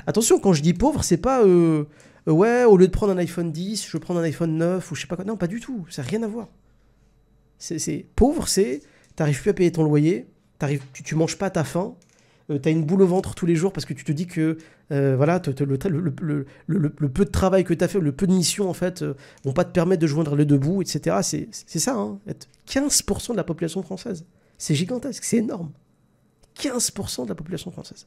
Attention, quand je dis pauvre, c'est pas euh, euh, ouais, au lieu de prendre un iPhone 10, je prends un iPhone 9 ou je sais pas quoi. Non, pas du tout. Ça n'a rien à voir. C'est pauvre, c'est t'arrives plus à payer ton loyer, tu, tu manges pas à ta faim, tu euh, t'as une boule au ventre tous les jours parce que tu te dis que euh, voilà le, peu de travail que t'as fait, le peu de missions en fait, ne vont pas te permettre de joindre les deux bouts, etc. C'est ça, hein, 15% de la population française. C'est gigantesque, c'est énorme. 15% de la population française.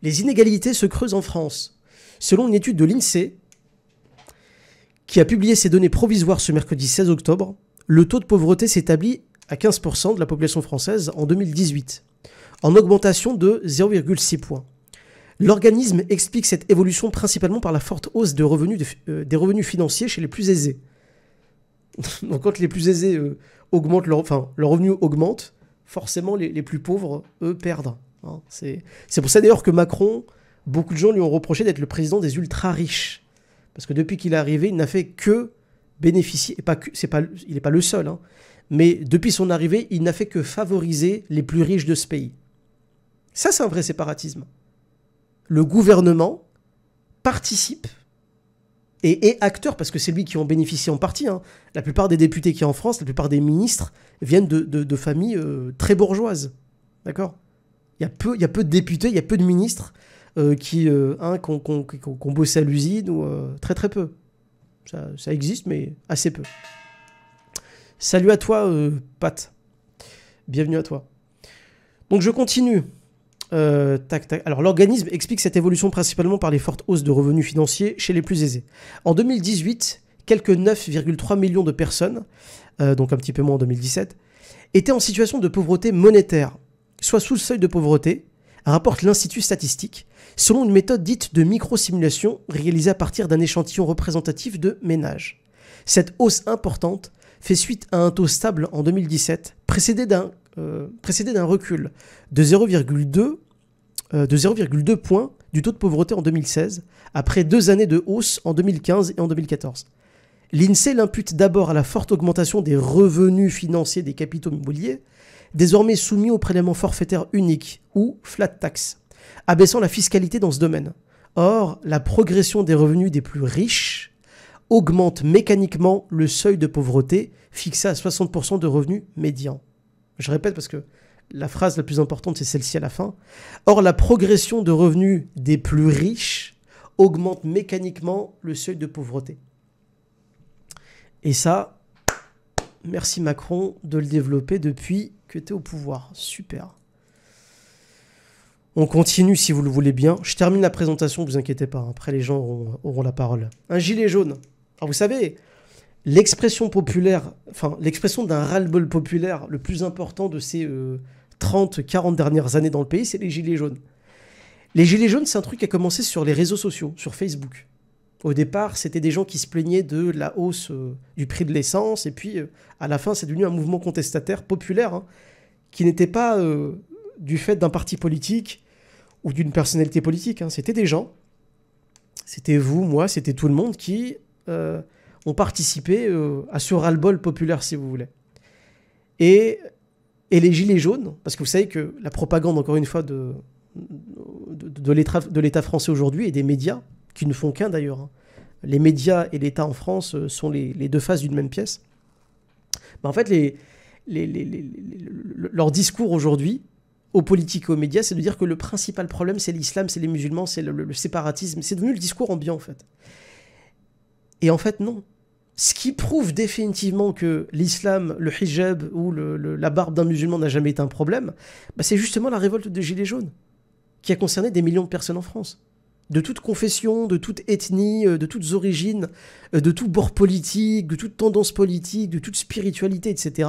Les inégalités se creusent en France. Selon une étude de l'INSEE, qui a publié ses données provisoires ce mercredi 16 octobre, le taux de pauvreté s'établit à 15% de la population française en 2018, en augmentation de 0,6 points. L'organisme explique cette évolution principalement par la forte hausse de revenus euh, des revenus financiers chez les plus aisés. <laughs> Donc quand les plus aisés euh, augmentent, leur, enfin, leurs revenu augmente, forcément les, plus pauvres, eux, perdent. Hein. C'est pour ça d'ailleurs que Macron beaucoup de gens lui ont reproché d'être le président des ultra riches. Parce que depuis qu'il est arrivé, il n'a fait que bénéficier, et pas c'est pas, il n'est pas le seul, hein. mais depuis son arrivée, il n'a fait que favoriser les plus riches de ce pays. Ça, c'est un vrai séparatisme. Le gouvernement participe et est acteur, parce que c'est lui qui en bénéficie en partie. Hein. La plupart des députés qui en France, la plupart des ministres, viennent de, familles euh, très bourgeoises. D'accord il peu, il y a peu de députés, il y a peu de ministres euh, qui, euh, un qu'on à l'usine, ou euh, très très peu. Ça, existe, mais assez peu. Salut à toi, Pat. Bienvenue à toi. Donc je continue. tac, tac. Alors l'organisme explique cette évolution principalement par les fortes hausses de revenus financiers chez les plus aisés. En 2018, quelques 9,3 millions de personnes, donc un petit peu moins en 2017, étaient en situation de pauvreté monétaire, soit sous le seuil de pauvreté, rapporte l'Institut statistique, selon une méthode dite de micro-simulation réalisée à partir d'un échantillon représentatif de ménages. Cette hausse importante fait suite à un taux stable en 2017, euh, précédé d'un recul de 0,2 euh, de 0,2 points du taux de pauvreté en 2016, après deux années de hausse en 2015 et en 2014. L'INSEE l'impute d'abord à la forte augmentation des revenus financiers des capitaux immobiliers, désormais soumis au prélèvement forfaitaire unique ou flat tax, abaissant la fiscalité dans ce domaine. Or, la progression des revenus des plus riches augmente mécaniquement le seuil de pauvreté fixé à 60% de revenus médians. Je répète parce que la phrase la plus importante, c'est celle-ci à la fin. Or, la progression de revenus des plus riches augmente mécaniquement le seuil de pauvreté. Et ça, merci Macron de le développer depuis était au pouvoir. Super. On continue si vous le voulez bien. Je termine la présentation, vous inquiétez pas. Après, les gens auront, la parole. Un gilet jaune. Alors, vous savez, l'expression populaire, enfin, l'expression d'un ras-le-bol populaire le plus important de ces 30, euh, 40 dernières années dans le pays, c'est les gilets jaunes. Les gilets jaunes, c'est un truc qui a commencé sur les réseaux sociaux, sur Facebook. Au départ, c'était des gens qui se plaignaient de la hausse euh, du prix de l'essence, et puis euh, à la fin, c'est devenu un mouvement contestataire populaire, hein, qui n'était pas euh, du fait d'un parti politique ou d'une personnalité politique. Hein. C'était des gens, c'était vous, moi, c'était tout le monde qui ont participé à ce ras-le-bol populaire, si vous voulez. Et, les gilets jaunes, parce que vous savez que la propagande, encore une fois, de l'État français aujourd'hui et des médias, qui ne font qu'un d'ailleurs. Hein. Les médias et l'État en France euh, sont les, deux faces d'une même pièce. Bah, en fait, les, leur discours aujourd'hui aux politiques et aux médias, c'est de dire que le principal problème, c'est l'islam, c'est les musulmans, c'est le, séparatisme. C'est devenu le discours ambiant, en fait. Et en fait, non. Ce qui prouve définitivement que l'islam, le hijab ou la barbe d'un musulman n'a jamais été un problème, bah, c'est justement la révolte des Gilets jaunes, qui a concerné des millions de personnes en France de toute confession, de toute ethnie, euh, de toutes origines, euh, de tout bord politique, de toute tendance politique, de toute spiritualité, etc.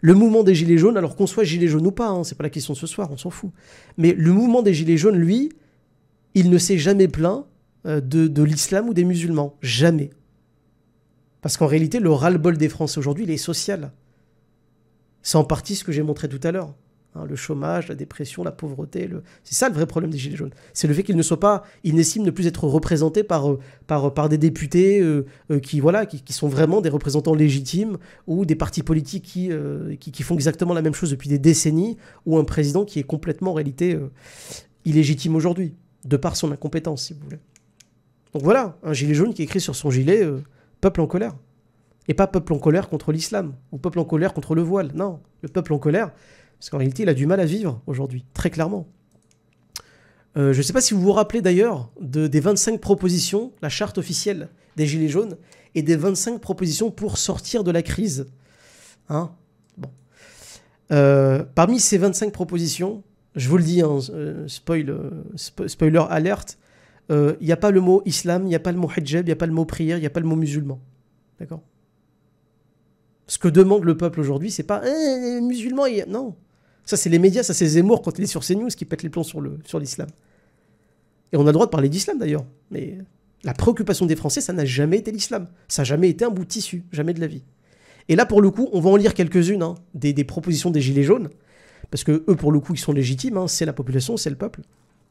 Le mouvement des Gilets jaunes, alors qu'on soit Gilets jaunes ou pas, hein, c'est pas la question de ce soir, on s'en fout. Mais le mouvement des Gilets jaunes, lui, il ne s'est jamais plaint euh, de, de l'islam ou des musulmans. Jamais. Parce qu'en réalité, le ras-le-bol des Français aujourd'hui, il est social. C'est en partie ce que j'ai montré tout à l'heure. Hein, le chômage, la dépression, la pauvreté, c'est ça le vrai problème des Gilets jaunes. C'est le fait qu'ils ne soient pas, ils n'estiment ne plus être représentés par, euh, par, par des députés euh, euh, qui, voilà, qui, sont vraiment des représentants légitimes ou des partis politiques qui, qui, font exactement la même chose depuis des décennies ou un président qui est complètement en réalité illégitime aujourd'hui, de par son incompétence, si vous voulez. Donc voilà, un gilet jaune qui écrit sur son gilet Peuple en colère. Et pas peuple en colère contre l'islam ou peuple en colère contre le voile. Non, le peuple en colère, parce qu'en réalité, il a du mal à vivre aujourd'hui, très clairement. Euh, je ne sais pas si vous vous rappelez d'ailleurs des 25 propositions, la charte officielle des Gilets jaunes, et des 25 propositions pour sortir de la crise. Hein euh, parmi ces 25 propositions, je vous le dis, hein, euh, spoiler alerte, il n'y a pas le mot islam, il n'y a pas le mot hijab, il n'y a pas le mot prière, il n'y a pas le mot musulman. D'accord Ce que demande le peuple aujourd'hui, c'est pas eh, musulman, non. Ça, c'est les médias, ça, c'est Zemmour quand il est sur CNews qui pète les plombs sur l'islam. Sur Et on a le droit de parler d'islam d'ailleurs. Mais la préoccupation des Français, ça n'a jamais été l'islam. Ça n'a jamais été un bout de tissu, jamais de la vie. Et là, pour le coup, on va en lire quelques-unes hein, des, propositions des Gilets jaunes, parce que eux, pour le coup, ils sont légitimes, hein. c'est la population, c'est le peuple.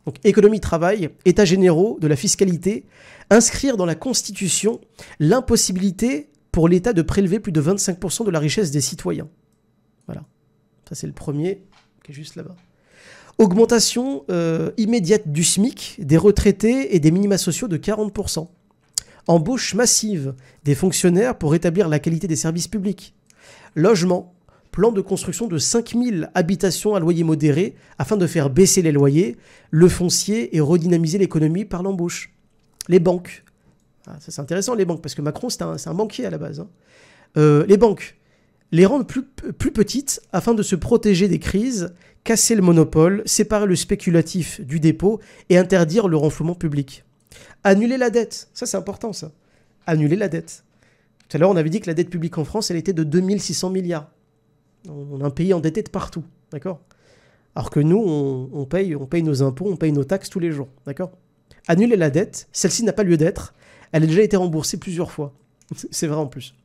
Donc économie, travail, état généraux, de la fiscalité, inscrire dans la Constitution l'impossibilité pour l'État de prélever plus de 25% de la richesse des citoyens. Ça, c'est le premier qui est juste là-bas. Augmentation euh, immédiate du SMIC, des retraités et des minima sociaux de 40%. Embauche massive des fonctionnaires pour rétablir la qualité des services publics. Logement, plan de construction de 5000 habitations à loyer modéré afin de faire baisser les loyers, le foncier et redynamiser l'économie par l'embauche. Les banques. Ah, c'est intéressant les banques parce que Macron c'est un, banquier à la base. Hein. Euh, les banques, les rendre plus, petites afin de se protéger des crises, casser le monopole, séparer le spéculatif du dépôt et interdire le renflouement public. Annuler la dette, ça c'est important ça. Annuler la dette. Tout à l'heure on avait dit que la dette publique en France elle était de 2600 milliards. On a un pays endetté de partout, d'accord Alors que nous paye, on paye nos impôts, on paye nos taxes tous les jours, d'accord Annuler la dette, celle-ci n'a pas lieu d'être, elle a déjà été remboursée plusieurs fois. <laughs> C'est vrai en plus.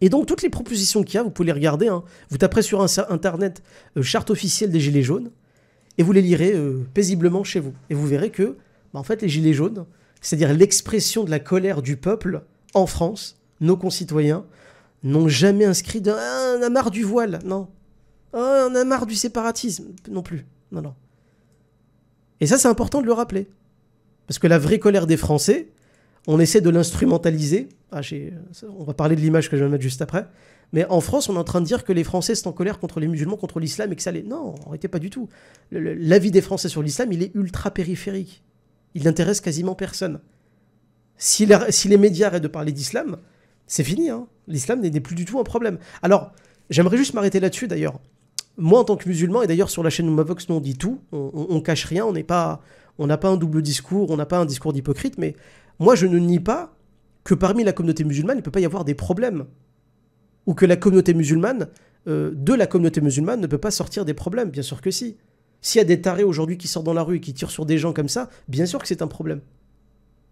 Et donc, toutes les propositions qu'il y a, vous pouvez les regarder. Hein. Vous tapez sur Internet euh, charte officielle des Gilets jaunes et vous les lirez euh, paisiblement chez vous. Et vous verrez que, bah, en fait, les Gilets jaunes, c'est-à-dire l'expression de la colère du peuple en France, nos concitoyens, n'ont jamais inscrit de ah, on a marre du voile, non. Ah, on a marre du séparatisme, non plus. Non, non. Et ça, c'est important de le rappeler. Parce que la vraie colère des Français, on essaie de l'instrumentaliser. Ah, on va parler de l'image que je vais mettre juste après. Mais en France, on est en train de dire que les Français sont en colère contre les musulmans, contre l'islam, et que ça les... Non, on était pas du tout. L'avis des Français sur l'islam, il est ultra périphérique. Il n'intéresse quasiment personne. Si, les médias arrêtent de parler d'islam, c'est fini. Hein. L'islam n'est plus du tout un problème. Alors, j'aimerais juste m'arrêter là-dessus, d'ailleurs. Moi, en tant que musulman, et d'ailleurs sur la chaîne Mavox, nous, on dit tout. On, on, on cache rien, on n'est pas on n'a pas un double discours, on n'a pas un discours d'hypocrite, mais moi, je ne nie pas que parmi la communauté musulmane, il ne peut pas y avoir des problèmes. Ou que la communauté musulmane, euh, de la communauté musulmane, ne peut pas sortir des problèmes. Bien sûr que si. S'il y a des tarés aujourd'hui qui sortent dans la rue et qui tirent sur des gens comme ça, bien sûr que c'est un problème.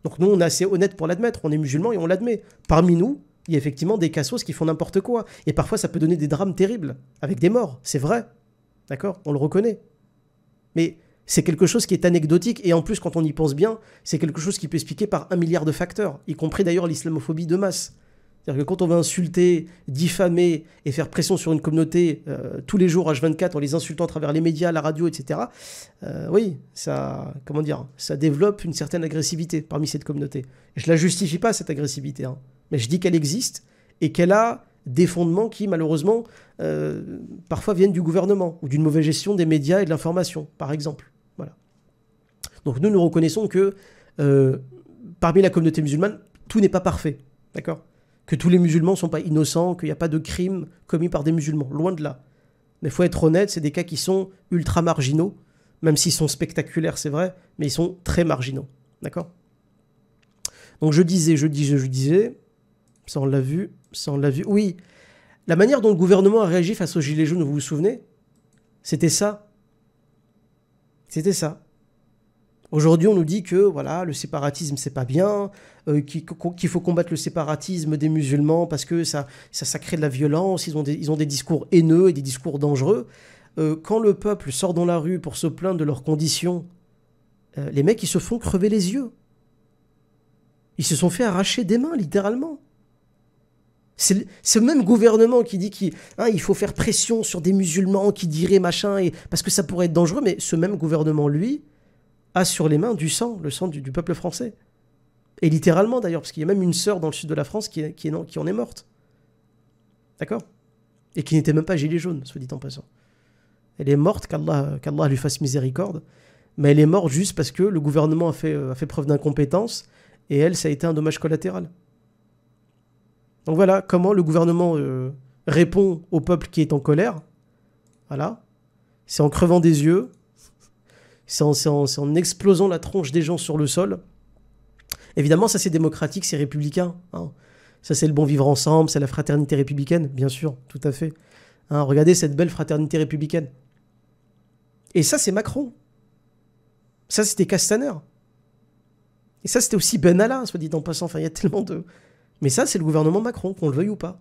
Donc nous, on est assez honnête pour l'admettre. On est musulmans et on l'admet. Parmi nous, il y a effectivement des cassos qui font n'importe quoi. Et parfois, ça peut donner des drames terribles, avec des morts. C'est vrai. D'accord On le reconnaît. Mais c'est quelque chose qui est anecdotique et en plus quand on y pense bien, c'est quelque chose qui peut expliquer par un milliard de facteurs, y compris d'ailleurs l'islamophobie de masse. C'est-à-dire que quand on va insulter, diffamer et faire pression sur une communauté euh, tous les jours H24 en les insultant à travers les médias, la radio, etc., euh, oui, ça, comment dire, ça développe une certaine agressivité parmi cette communauté. Je je la justifie pas cette agressivité, hein. mais je dis qu'elle existe et qu'elle a des fondements qui, malheureusement, euh, parfois viennent du gouvernement ou d'une mauvaise gestion des médias et de l'information, par exemple. Donc nous, nous reconnaissons que euh, parmi la communauté musulmane, tout n'est pas parfait, d'accord Que tous les musulmans ne sont pas innocents, qu'il n'y a pas de crimes commis par des musulmans, loin de là. Mais il faut être honnête, c'est des cas qui sont ultra marginaux, même s'ils sont spectaculaires, c'est vrai, mais ils sont très marginaux, d'accord Donc je disais, je disais, je disais, ça on l'a vu, ça on l'a vu, oui la manière dont le gouvernement a réagi face aux Gilets jaunes, vous vous souvenez C'était ça. C'était ça. Aujourd'hui, on nous dit que voilà, le séparatisme c'est pas bien, euh, qu'il faut combattre le séparatisme des musulmans parce que ça, ça, crée de la violence, ils ont des, ils ont des discours haineux et des discours dangereux. Euh, quand le peuple sort dans la rue pour se plaindre de leurs conditions, euh, les mecs ils se font crever les yeux. Ils se sont fait arracher des mains littéralement. C'est ce même gouvernement qui dit qu'il hein, faut faire pression sur des musulmans qui diraient machin et, parce que ça pourrait être dangereux, mais ce même gouvernement lui sur les mains du sang, le sang du, peuple français. Et littéralement d'ailleurs, parce qu'il y a même une sœur dans le sud de la France qui, en est morte. D'accord Et qui n'était même pas gilet jaune, soit dit en passant. Elle est morte, qu'Allah lui fasse miséricorde, mais elle est morte juste parce que le gouvernement euh, a fait, preuve d'incompétence, et elle, ça a été un dommage collatéral. Donc voilà comment le gouvernement euh, répond au peuple qui est en colère. Voilà. C'est en crevant des yeux, c'est en, explosant la tronche des gens sur le sol. Évidemment, ça c'est démocratique, c'est républicain. Hein. Ça c'est le bon vivre ensemble, c'est la fraternité républicaine, bien sûr, tout à fait. Hein. regardez cette belle fraternité républicaine. Et ça c'est Macron. Ça c'était Castaner. Et ça c'était aussi Benalla, soit dit en passant. Enfin, il y a tellement de... Mais ça c'est le gouvernement Macron, qu'on le veuille ou pas.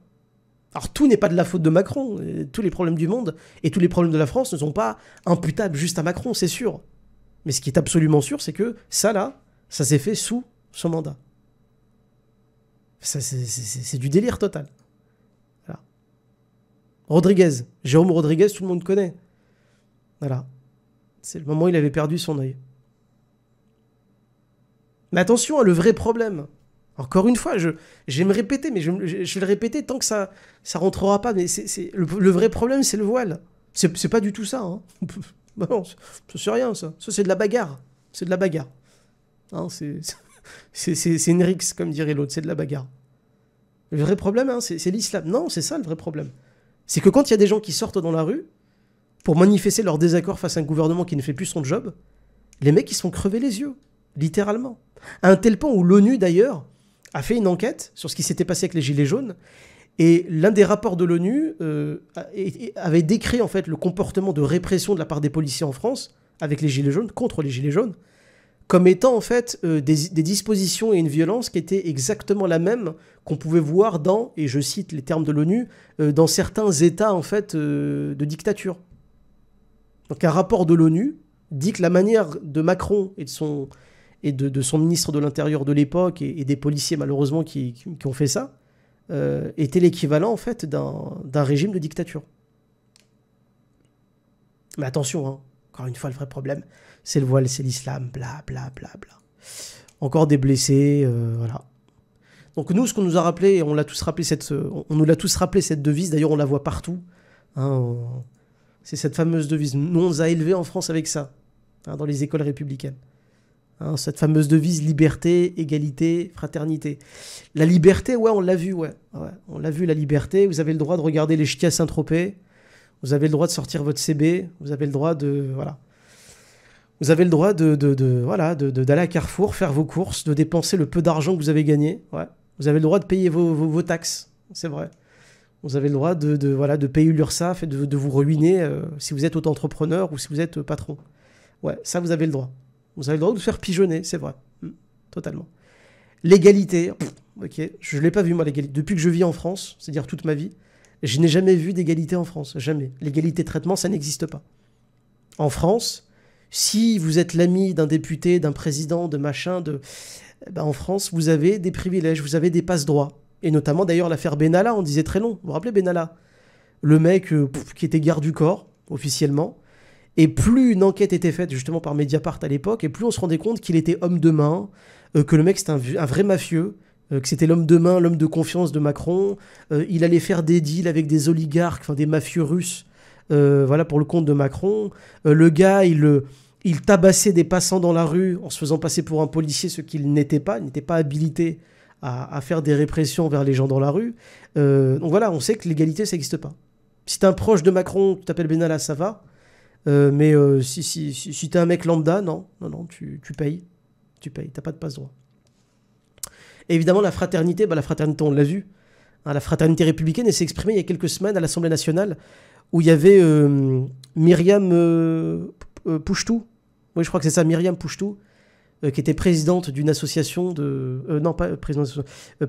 Alors tout n'est pas de la faute de Macron. Tous les problèmes du monde et tous les problèmes de la France ne sont pas imputables juste à Macron, c'est sûr. Mais ce qui est absolument sûr, c'est que ça là, ça s'est fait sous son mandat. C'est du délire total. Voilà. Rodriguez, Jérôme Rodriguez, tout le monde connaît. Voilà. C'est le moment où il avait perdu son œil. Mais attention, hein, le vrai problème, encore une fois, je, vais me répéter, mais je, vais le répéter tant que ça ça rentrera pas. Mais c'est le, le, vrai problème, c'est le voile. C'est pas du tout ça. Hein. <laughs> Bah non, c'est rien ça. Ça c'est de la bagarre. C'est de la bagarre. Hein, <laughs> c'est une rixe, comme dirait l'autre, c'est de la bagarre. Le vrai problème, hein, c'est l'islam. Non, c'est ça le vrai problème. C'est que quand il y a des gens qui sortent dans la rue pour manifester leur désaccord face à un gouvernement qui ne fait plus son job, les mecs ils sont crevés les yeux, littéralement. À un tel point où l'ONU d'ailleurs a fait une enquête sur ce qui s'était passé avec les Gilets jaunes et l'un des rapports de l'ONU euh, avait décrit en fait le comportement de répression de la part des policiers en France avec les gilets jaunes contre les gilets jaunes comme étant en fait euh, des, dispositions et une violence qui étaient exactement la même qu'on pouvait voir dans et je cite les termes de l'ONU euh, dans certains États en fait de dictature. Donc un rapport de l'ONU dit que la manière de Macron et de son et de, son ministre de l'Intérieur de l'époque et, des policiers malheureusement qui ont fait ça, euh, était l'équivalent en fait d'un régime de dictature. Mais attention, hein, encore une fois, le vrai problème, c'est le voile, c'est l'islam, bla bla bla bla. Encore des blessés, euh, voilà. Donc nous, ce qu'on nous a rappelé, on l'a tous rappelé on nous l'a tous rappelé cette devise. D'ailleurs, on la voit partout. Hein, c'est cette fameuse devise. Nous, on nous a élevés en France avec ça, hein, dans les écoles républicaines. Hein, cette fameuse devise liberté, égalité, fraternité. La liberté, ouais, on l'a vu, ouais. on l'a vu, la liberté. Vous avez le droit de regarder les ch'tis à Saint-Tropez. Vous avez le droit de sortir votre CB. Vous avez le droit de. Voilà. Vous avez le droit de, voilà, de, d'aller à Carrefour, faire vos courses, de dépenser le peu d'argent que vous avez gagné. Ouais. Vous avez le droit de payer vos, taxes. C'est vrai. Vous avez le droit de, voilà, de payer l'URSSAF et de, vous ruiner euh, si vous êtes auto-entrepreneur ou si vous êtes euh, patron. Ouais, ça, vous avez le droit. Vous avez le droit de vous faire pigeonner, c'est vrai. Hmm, totalement. L'égalité, ok, je ne l'ai pas vu moi l'égalité. Depuis que je vis en France, c'est-à-dire toute ma vie, je n'ai jamais vu d'égalité en France, jamais. L'égalité de traitement, ça n'existe pas. En France, si vous êtes l'ami d'un député, d'un président, de machin, de... Eh ben, en France, vous avez des privilèges, vous avez des passe-droits. Et notamment d'ailleurs l'affaire Benalla, on disait très long. Vous vous rappelez Benalla Le mec euh, qui était garde du corps, officiellement, et plus une enquête était faite justement par Mediapart à l'époque, et plus on se rendait compte qu'il était homme de main, euh, que le mec c'était un, vrai mafieux, euh, que c'était l'homme de main, l'homme de confiance de Macron. Euh, il allait faire des deals avec des oligarques, enfin des mafieux russes, voilà pour le compte de Macron. le gars, il, il tabassait des passants dans la rue en se faisant passer pour un policier, ce qu'il n'était pas, n'était pas habilité à, à, faire des répressions vers les gens dans la rue. donc voilà, on sait que l'égalité, ça n'existe pas. Si t'es un proche de Macron, tu t'appelles Benalla, ça va. Euh, mais euh, si, si, si, t'es un mec lambda, non, non, non, tu, tu payes. Tu payes, t'as pas de passe-droit. évidemment, la fraternité, bah, la fraternité, on l'a vu. Hein, la fraternité républicaine, elle s'est exprimée il y a quelques semaines à l'Assemblée nationale, où il y avait euh, Myriam Pouchetou, je crois que c'est ça, Myriam qui était présidente d'une association de. non, pas présidente,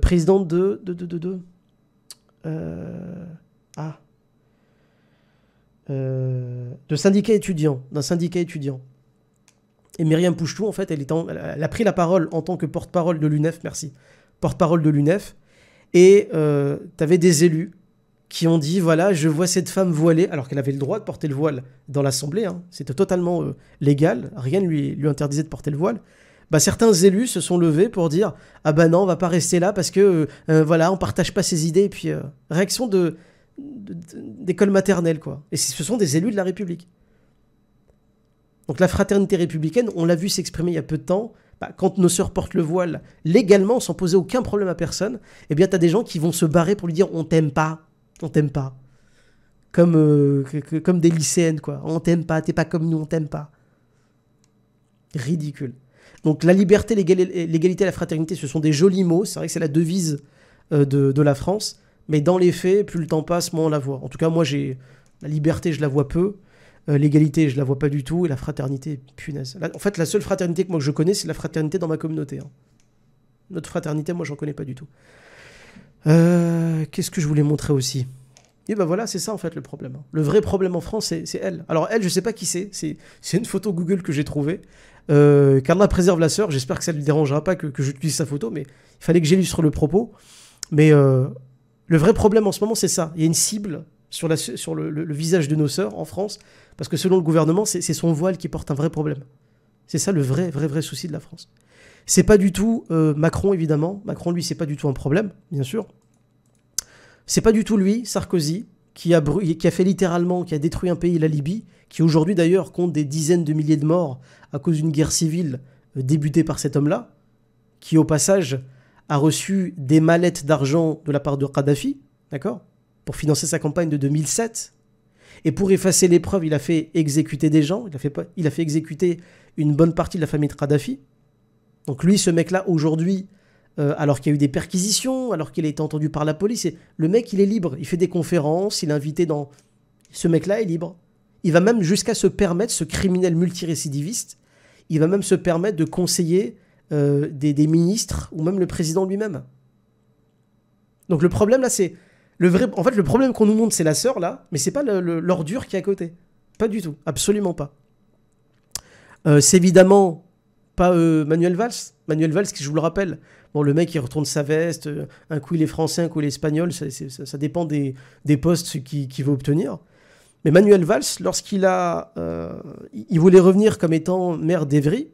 présidente de. de, de, de ah. Euh, de syndicat étudiant, d'un syndicat étudiant. Et Myriam Pouchtou, en fait, elle, a pris la parole en tant que porte-parole de l'UNEF, merci, porte-parole de l'UNEF, et euh, tu avais des élus qui ont dit, voilà, je vois cette femme voilée, alors qu'elle avait le droit de porter le voile dans l'Assemblée, hein. c'était totalement euh, légal, rien ne lui, interdisait de porter le voile, bah, certains élus se sont levés pour dire ah bah non on va pas rester là parce que euh, voilà on partage pas ses idées et puis réaction de d'école maternelle, quoi. Et ce sont des élus de la République. Donc la fraternité républicaine, on l'a vu s'exprimer il y a peu de temps, bah, quand nos sœurs portent le voile légalement, sans poser aucun problème à personne, eh bien t'as des gens qui vont se barrer pour lui dire on t'aime pas, on t'aime pas. Comme, euh, comme des lycéennes, quoi. On t'aime pas, t'es pas comme nous, on t'aime pas. Ridicule. Donc la liberté, l'égalité, la fraternité, ce sont des jolis mots. C'est vrai que c'est la devise euh, de, de, la France. Mais dans les faits, plus le temps passe, moins on la voit. En tout cas, moi, j'ai la liberté, je la vois peu. Euh, l'égalité, je la vois pas du tout. Et la fraternité, punaise. en fait, la seule fraternité que moi je connais, c'est la fraternité dans ma communauté. Hein. Notre fraternité, moi, j'en connais pas du tout. Euh, qu'est-ce que je voulais montrer aussi et eh ben voilà, c'est ça en fait le problème. Hein. Le vrai problème en France, c'est elle. Alors elle, je sais pas qui c'est. C'est une photo Google que j'ai trouvée. Euh, Carla préserve la sœur. J'espère que ça ne lui dérangera pas que, que j'utilise sa photo, mais il fallait que j'illustre le propos. Mais euh, le vrai problème en ce moment, c'est ça. Il y a une cible sur, le, visage de nos sœurs en France, parce que selon le gouvernement, c'est son voile qui porte un vrai problème. C'est ça le vrai, vrai, vrai souci de la France. C'est pas du tout euh, Macron, évidemment. Macron, lui, c'est pas du tout un problème, bien sûr. C'est pas du tout lui, Sarkozy, qui a, qui a fait littéralement, qui a détruit un pays, la Libye, qui aujourd'hui d'ailleurs compte des dizaines de milliers de morts à cause d'une guerre civile euh, débutée par cet homme-là, qui au passage a reçu des mallettes d'argent de la part de Kadhafi, d'accord Pour financer sa campagne de 2007. Et pour effacer les preuves, il a fait exécuter des gens, il a fait, il a fait exécuter une bonne partie de la famille de Kadhafi. Donc lui, ce mec-là, aujourd'hui, euh, alors qu'il y a eu des perquisitions, alors qu'il a été entendu par la police, le mec, il est libre. Il fait des conférences, il est invité dans... Ce mec-là est libre. Il va même jusqu'à se permettre, ce criminel multirécidiviste, il va même se permettre de conseiller euh, des, ministres ou même le président lui-même. Donc le problème là, c'est le vrai. En fait, le problème qu'on nous montre, c'est la sœur là, mais c'est pas l'ordure qui est à côté. Pas du tout, absolument pas. Euh, c'est évidemment pas euh, Manuel Valls. Manuel Valls, qui je vous le rappelle, bon, le mec il retourne sa veste, un coup il est français, un coup il est espagnol, ça, dépend des, postes qu'il veut obtenir. Mais Manuel Valls, lorsqu'il a, il voulait revenir comme étant maire d'Evry,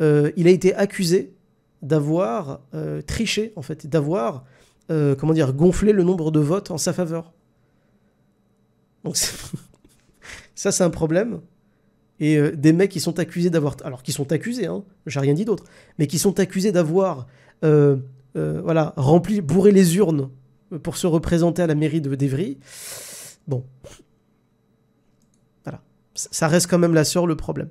euh, il a été accusé d'avoir euh, triché, en fait, d'avoir, euh, comment dire, gonflé le nombre de votes en sa faveur. Donc, <laughs> ça, c'est un problème. Et des mecs qui sont accusés d'avoir. Alors, qui sont accusés, hein, j'ai rien dit d'autre, mais qui sont accusés d'avoir, voilà, rempli, bourré les urnes pour se représenter à la mairie de d'Evry. Bon. Voilà. Ça reste quand même la sœur le problème.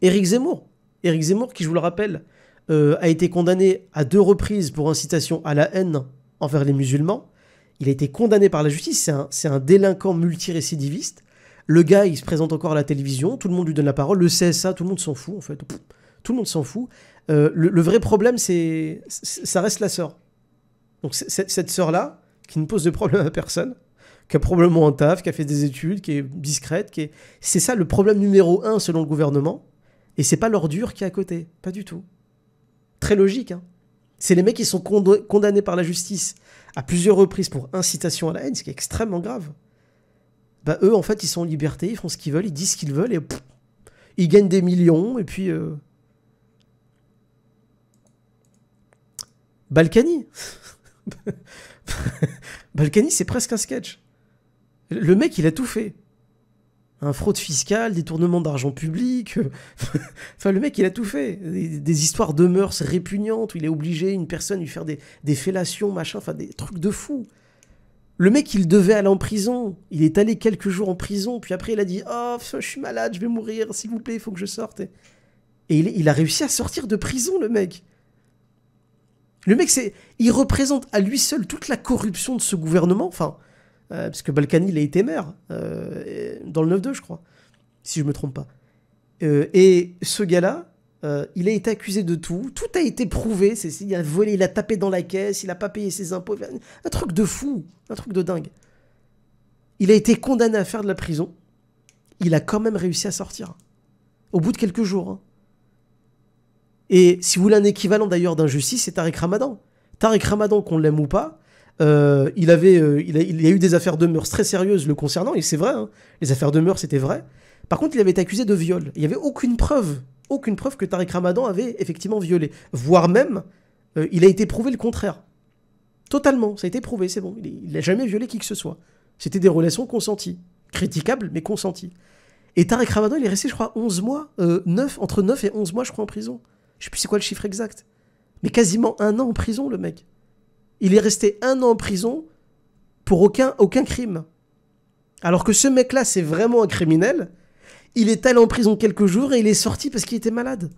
Éric Zemmour, Éric Zemmour, qui, je vous le rappelle, euh, a été condamné à deux reprises pour incitation à la haine envers les musulmans. Il a été condamné par la justice, c'est un, un, délinquant multirécidiviste. Le gars, il se présente encore à la télévision, tout le monde lui donne la parole, le CSA, tout le monde s'en fout en fait. tout le monde s'en fout. Euh, le, vrai problème, c'est ça reste la sœur. Donc cette sœur-là, qui ne pose de problème à personne, qui a probablement un taf, qui a fait des études, qui est discrète, qui C'est ça le problème numéro un selon le gouvernement. Et c'est pas l'ordure qui est à côté, pas du tout. Très logique. Hein. C'est les mecs qui sont condamnés par la justice à plusieurs reprises pour incitation à la haine, ce qui est extrêmement grave. Bah eux, en fait, ils sont en liberté, ils font ce qu'ils veulent, ils disent ce qu'ils veulent et ils gagnent des millions et puis. Euh, Balkany <laughs> Balkany, c'est presque un sketch. Le mec, il a tout fait un fraude fiscale, détournement d'argent public. Euh, <laughs> enfin, le mec, il a tout fait. Des, histoires de mœurs répugnantes où il est obligé, une personne, lui faire des, des fellations, machin, enfin, des trucs de fou. Le mec, il devait aller en prison. Il est allé quelques jours en prison, puis après, il a dit Oh, je suis malade, je vais mourir, s'il vous plaît, il faut que je sorte. Et il, il a réussi à sortir de prison, le mec. Le mec, c'est, il représente à lui seul toute la corruption de ce gouvernement. Enfin, euh, parce que Balkany, il a été maire euh, dans le 9-2, je crois, si je me trompe pas. Euh, et ce gars-là, il a été accusé de tout. Tout a été prouvé. C'est, il a volé, il a tapé dans la caisse, il a pas payé ses impôts. Un truc de fou, un truc de dingue. Il a été condamné à faire de la prison. Il a quand même réussi à sortir. Au bout de quelques jours. Hein. Et si vous voulez un équivalent d'ailleurs d'injustice, c'est Tariq Ramadan. Tariq Ramadan, qu'on l'aime ou pas, euh, il, avait, euh, il, y a eu des affaires de mœurs très sérieuses le concernant, et c'est vrai, hein. les affaires de mœurs c'était vrai. Par contre, il avait été accusé de viol. Il n'y avait aucune preuve, aucune preuve que Tariq Ramadan avait effectivement violé. Voire même, euh, il a été prouvé le contraire. Totalement, ça a été prouvé, c'est bon. Il n'a jamais violé qui que ce soit. C'était des relations consenties. Critiquables, mais consenties. Et Tariq Ramadan, il est resté, je crois, 11 mois, 9, entre 9 et 11 mois, je crois, en prison. Je sais plus c'est quoi le chiffre exact. Mais quasiment un an en prison, le mec il est resté un an en prison pour aucun, aucun crime. Alors que ce mec-là, c'est vraiment un criminel. Il est allé en prison quelques jours et il est sorti parce qu'il était malade.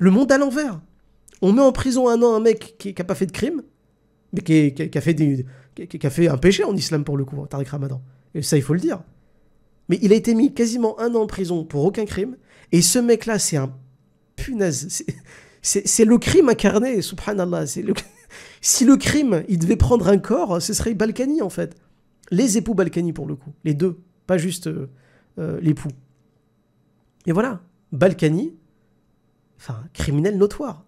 Le monde à l'envers. On met en prison un an un mec qui n'a pas fait de crime, mais qui, a fait un péché en islam pour le coup, hein, Tariq Ramadan. Et ça, il faut le dire. Mais il a été mis quasiment un an en prison pour aucun crime. Et ce mec-là, c'est un punaise. C'est le crime incarné, subhanallah. C'est le... Si le crime, il devait prendre un corps, ce serait Balkany en fait. Les époux Balkany pour le coup, les deux, pas juste euh, euh, l'époux. Et voilà, Balkany, enfin, criminel notoire.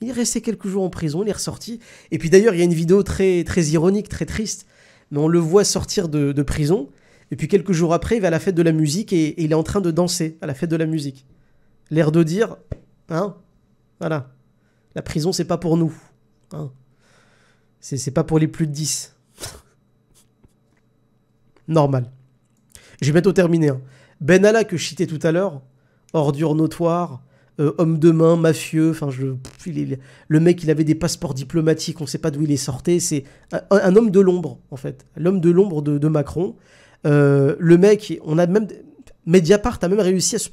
Il est resté quelques jours en prison, il est ressorti. Et puis d'ailleurs, il y a une vidéo très, très ironique, très triste, mais on le voit sortir de, prison. Et puis quelques jours après, il va à la fête de la musique et, et il est en train de danser à la fête de la musique. L'air de dire, hein, voilà, la prison c'est pas pour nous. Hein. c'est pas pour les plus de 10. <laughs> Normal. Je vais bientôt terminé. Hein. Ben que je citais tout à l'heure, ordure notoire, euh, homme de main, mafieux, enfin je, le mec il avait des passeports diplomatiques, on sait pas d'où il est sorti, c'est un, homme de l'ombre en fait, l'homme de l'ombre de, Macron. Euh, le mec, on a même Mediapart a même réussi à se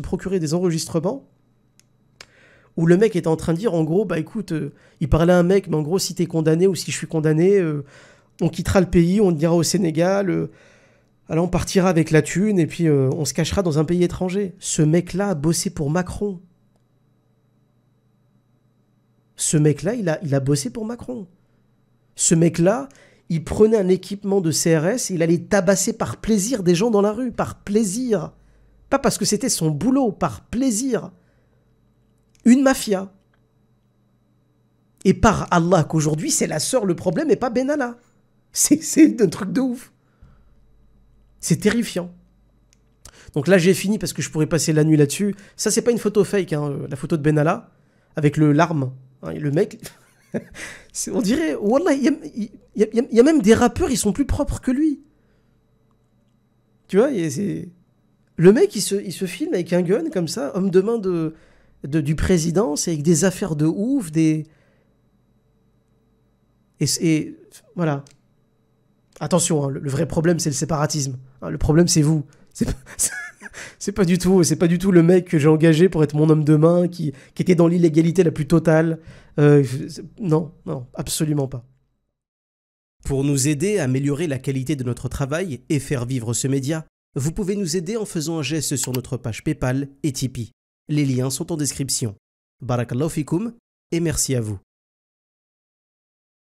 procurer des enregistrements où le mec était en train de dire en gros, bah écoute, euh, il parlait à un mec, mais en gros, si t'es condamné ou si je suis condamné, euh, on quittera le pays, on ira au Sénégal, euh, alors on partira avec la thune et puis on se cachera dans un pays étranger. Ce mec-là a bossé pour Macron. Ce mec-là, il a, il a bossé pour Macron. Ce mec-là, il prenait un équipement de CRS, et il allait tabasser par plaisir des gens dans la rue, par plaisir. Pas parce que c'était son boulot, par plaisir une mafia. Et par Allah qu'aujourd'hui, c'est la sœur le problème et pas Benalla. C'est un truc de ouf. C'est terrifiant. Donc là, j'ai fini parce que je pourrais passer la nuit là-dessus. Ça, c'est pas une photo fake, hein, la photo de Benalla, avec le larme. Hein, le mec, <laughs> on dirait, Wallah, il y, a même des rappeurs, ils sont plus propres que lui. Tu vois, Le mec, il se, il se filme avec un gun comme ça, homme de main de, de, du président, c'est avec des affaires de ouf, des. Et, voilà. Attention, hein, le, vrai problème, c'est le séparatisme. Hein, le problème, c'est vous. C'est pas, <laughs> pas, du tout, c'est pas du tout le mec que j'ai engagé pour être mon homme de main, qui, qui était dans l'illégalité la plus totale. Euh, non, non, absolument pas. Pour nous aider à améliorer la qualité de notre travail et faire vivre ce média, vous pouvez nous aider en faisant un geste sur notre page PayPal et Tipeee. Les liens sont en description. Barakallahu et merci à vous.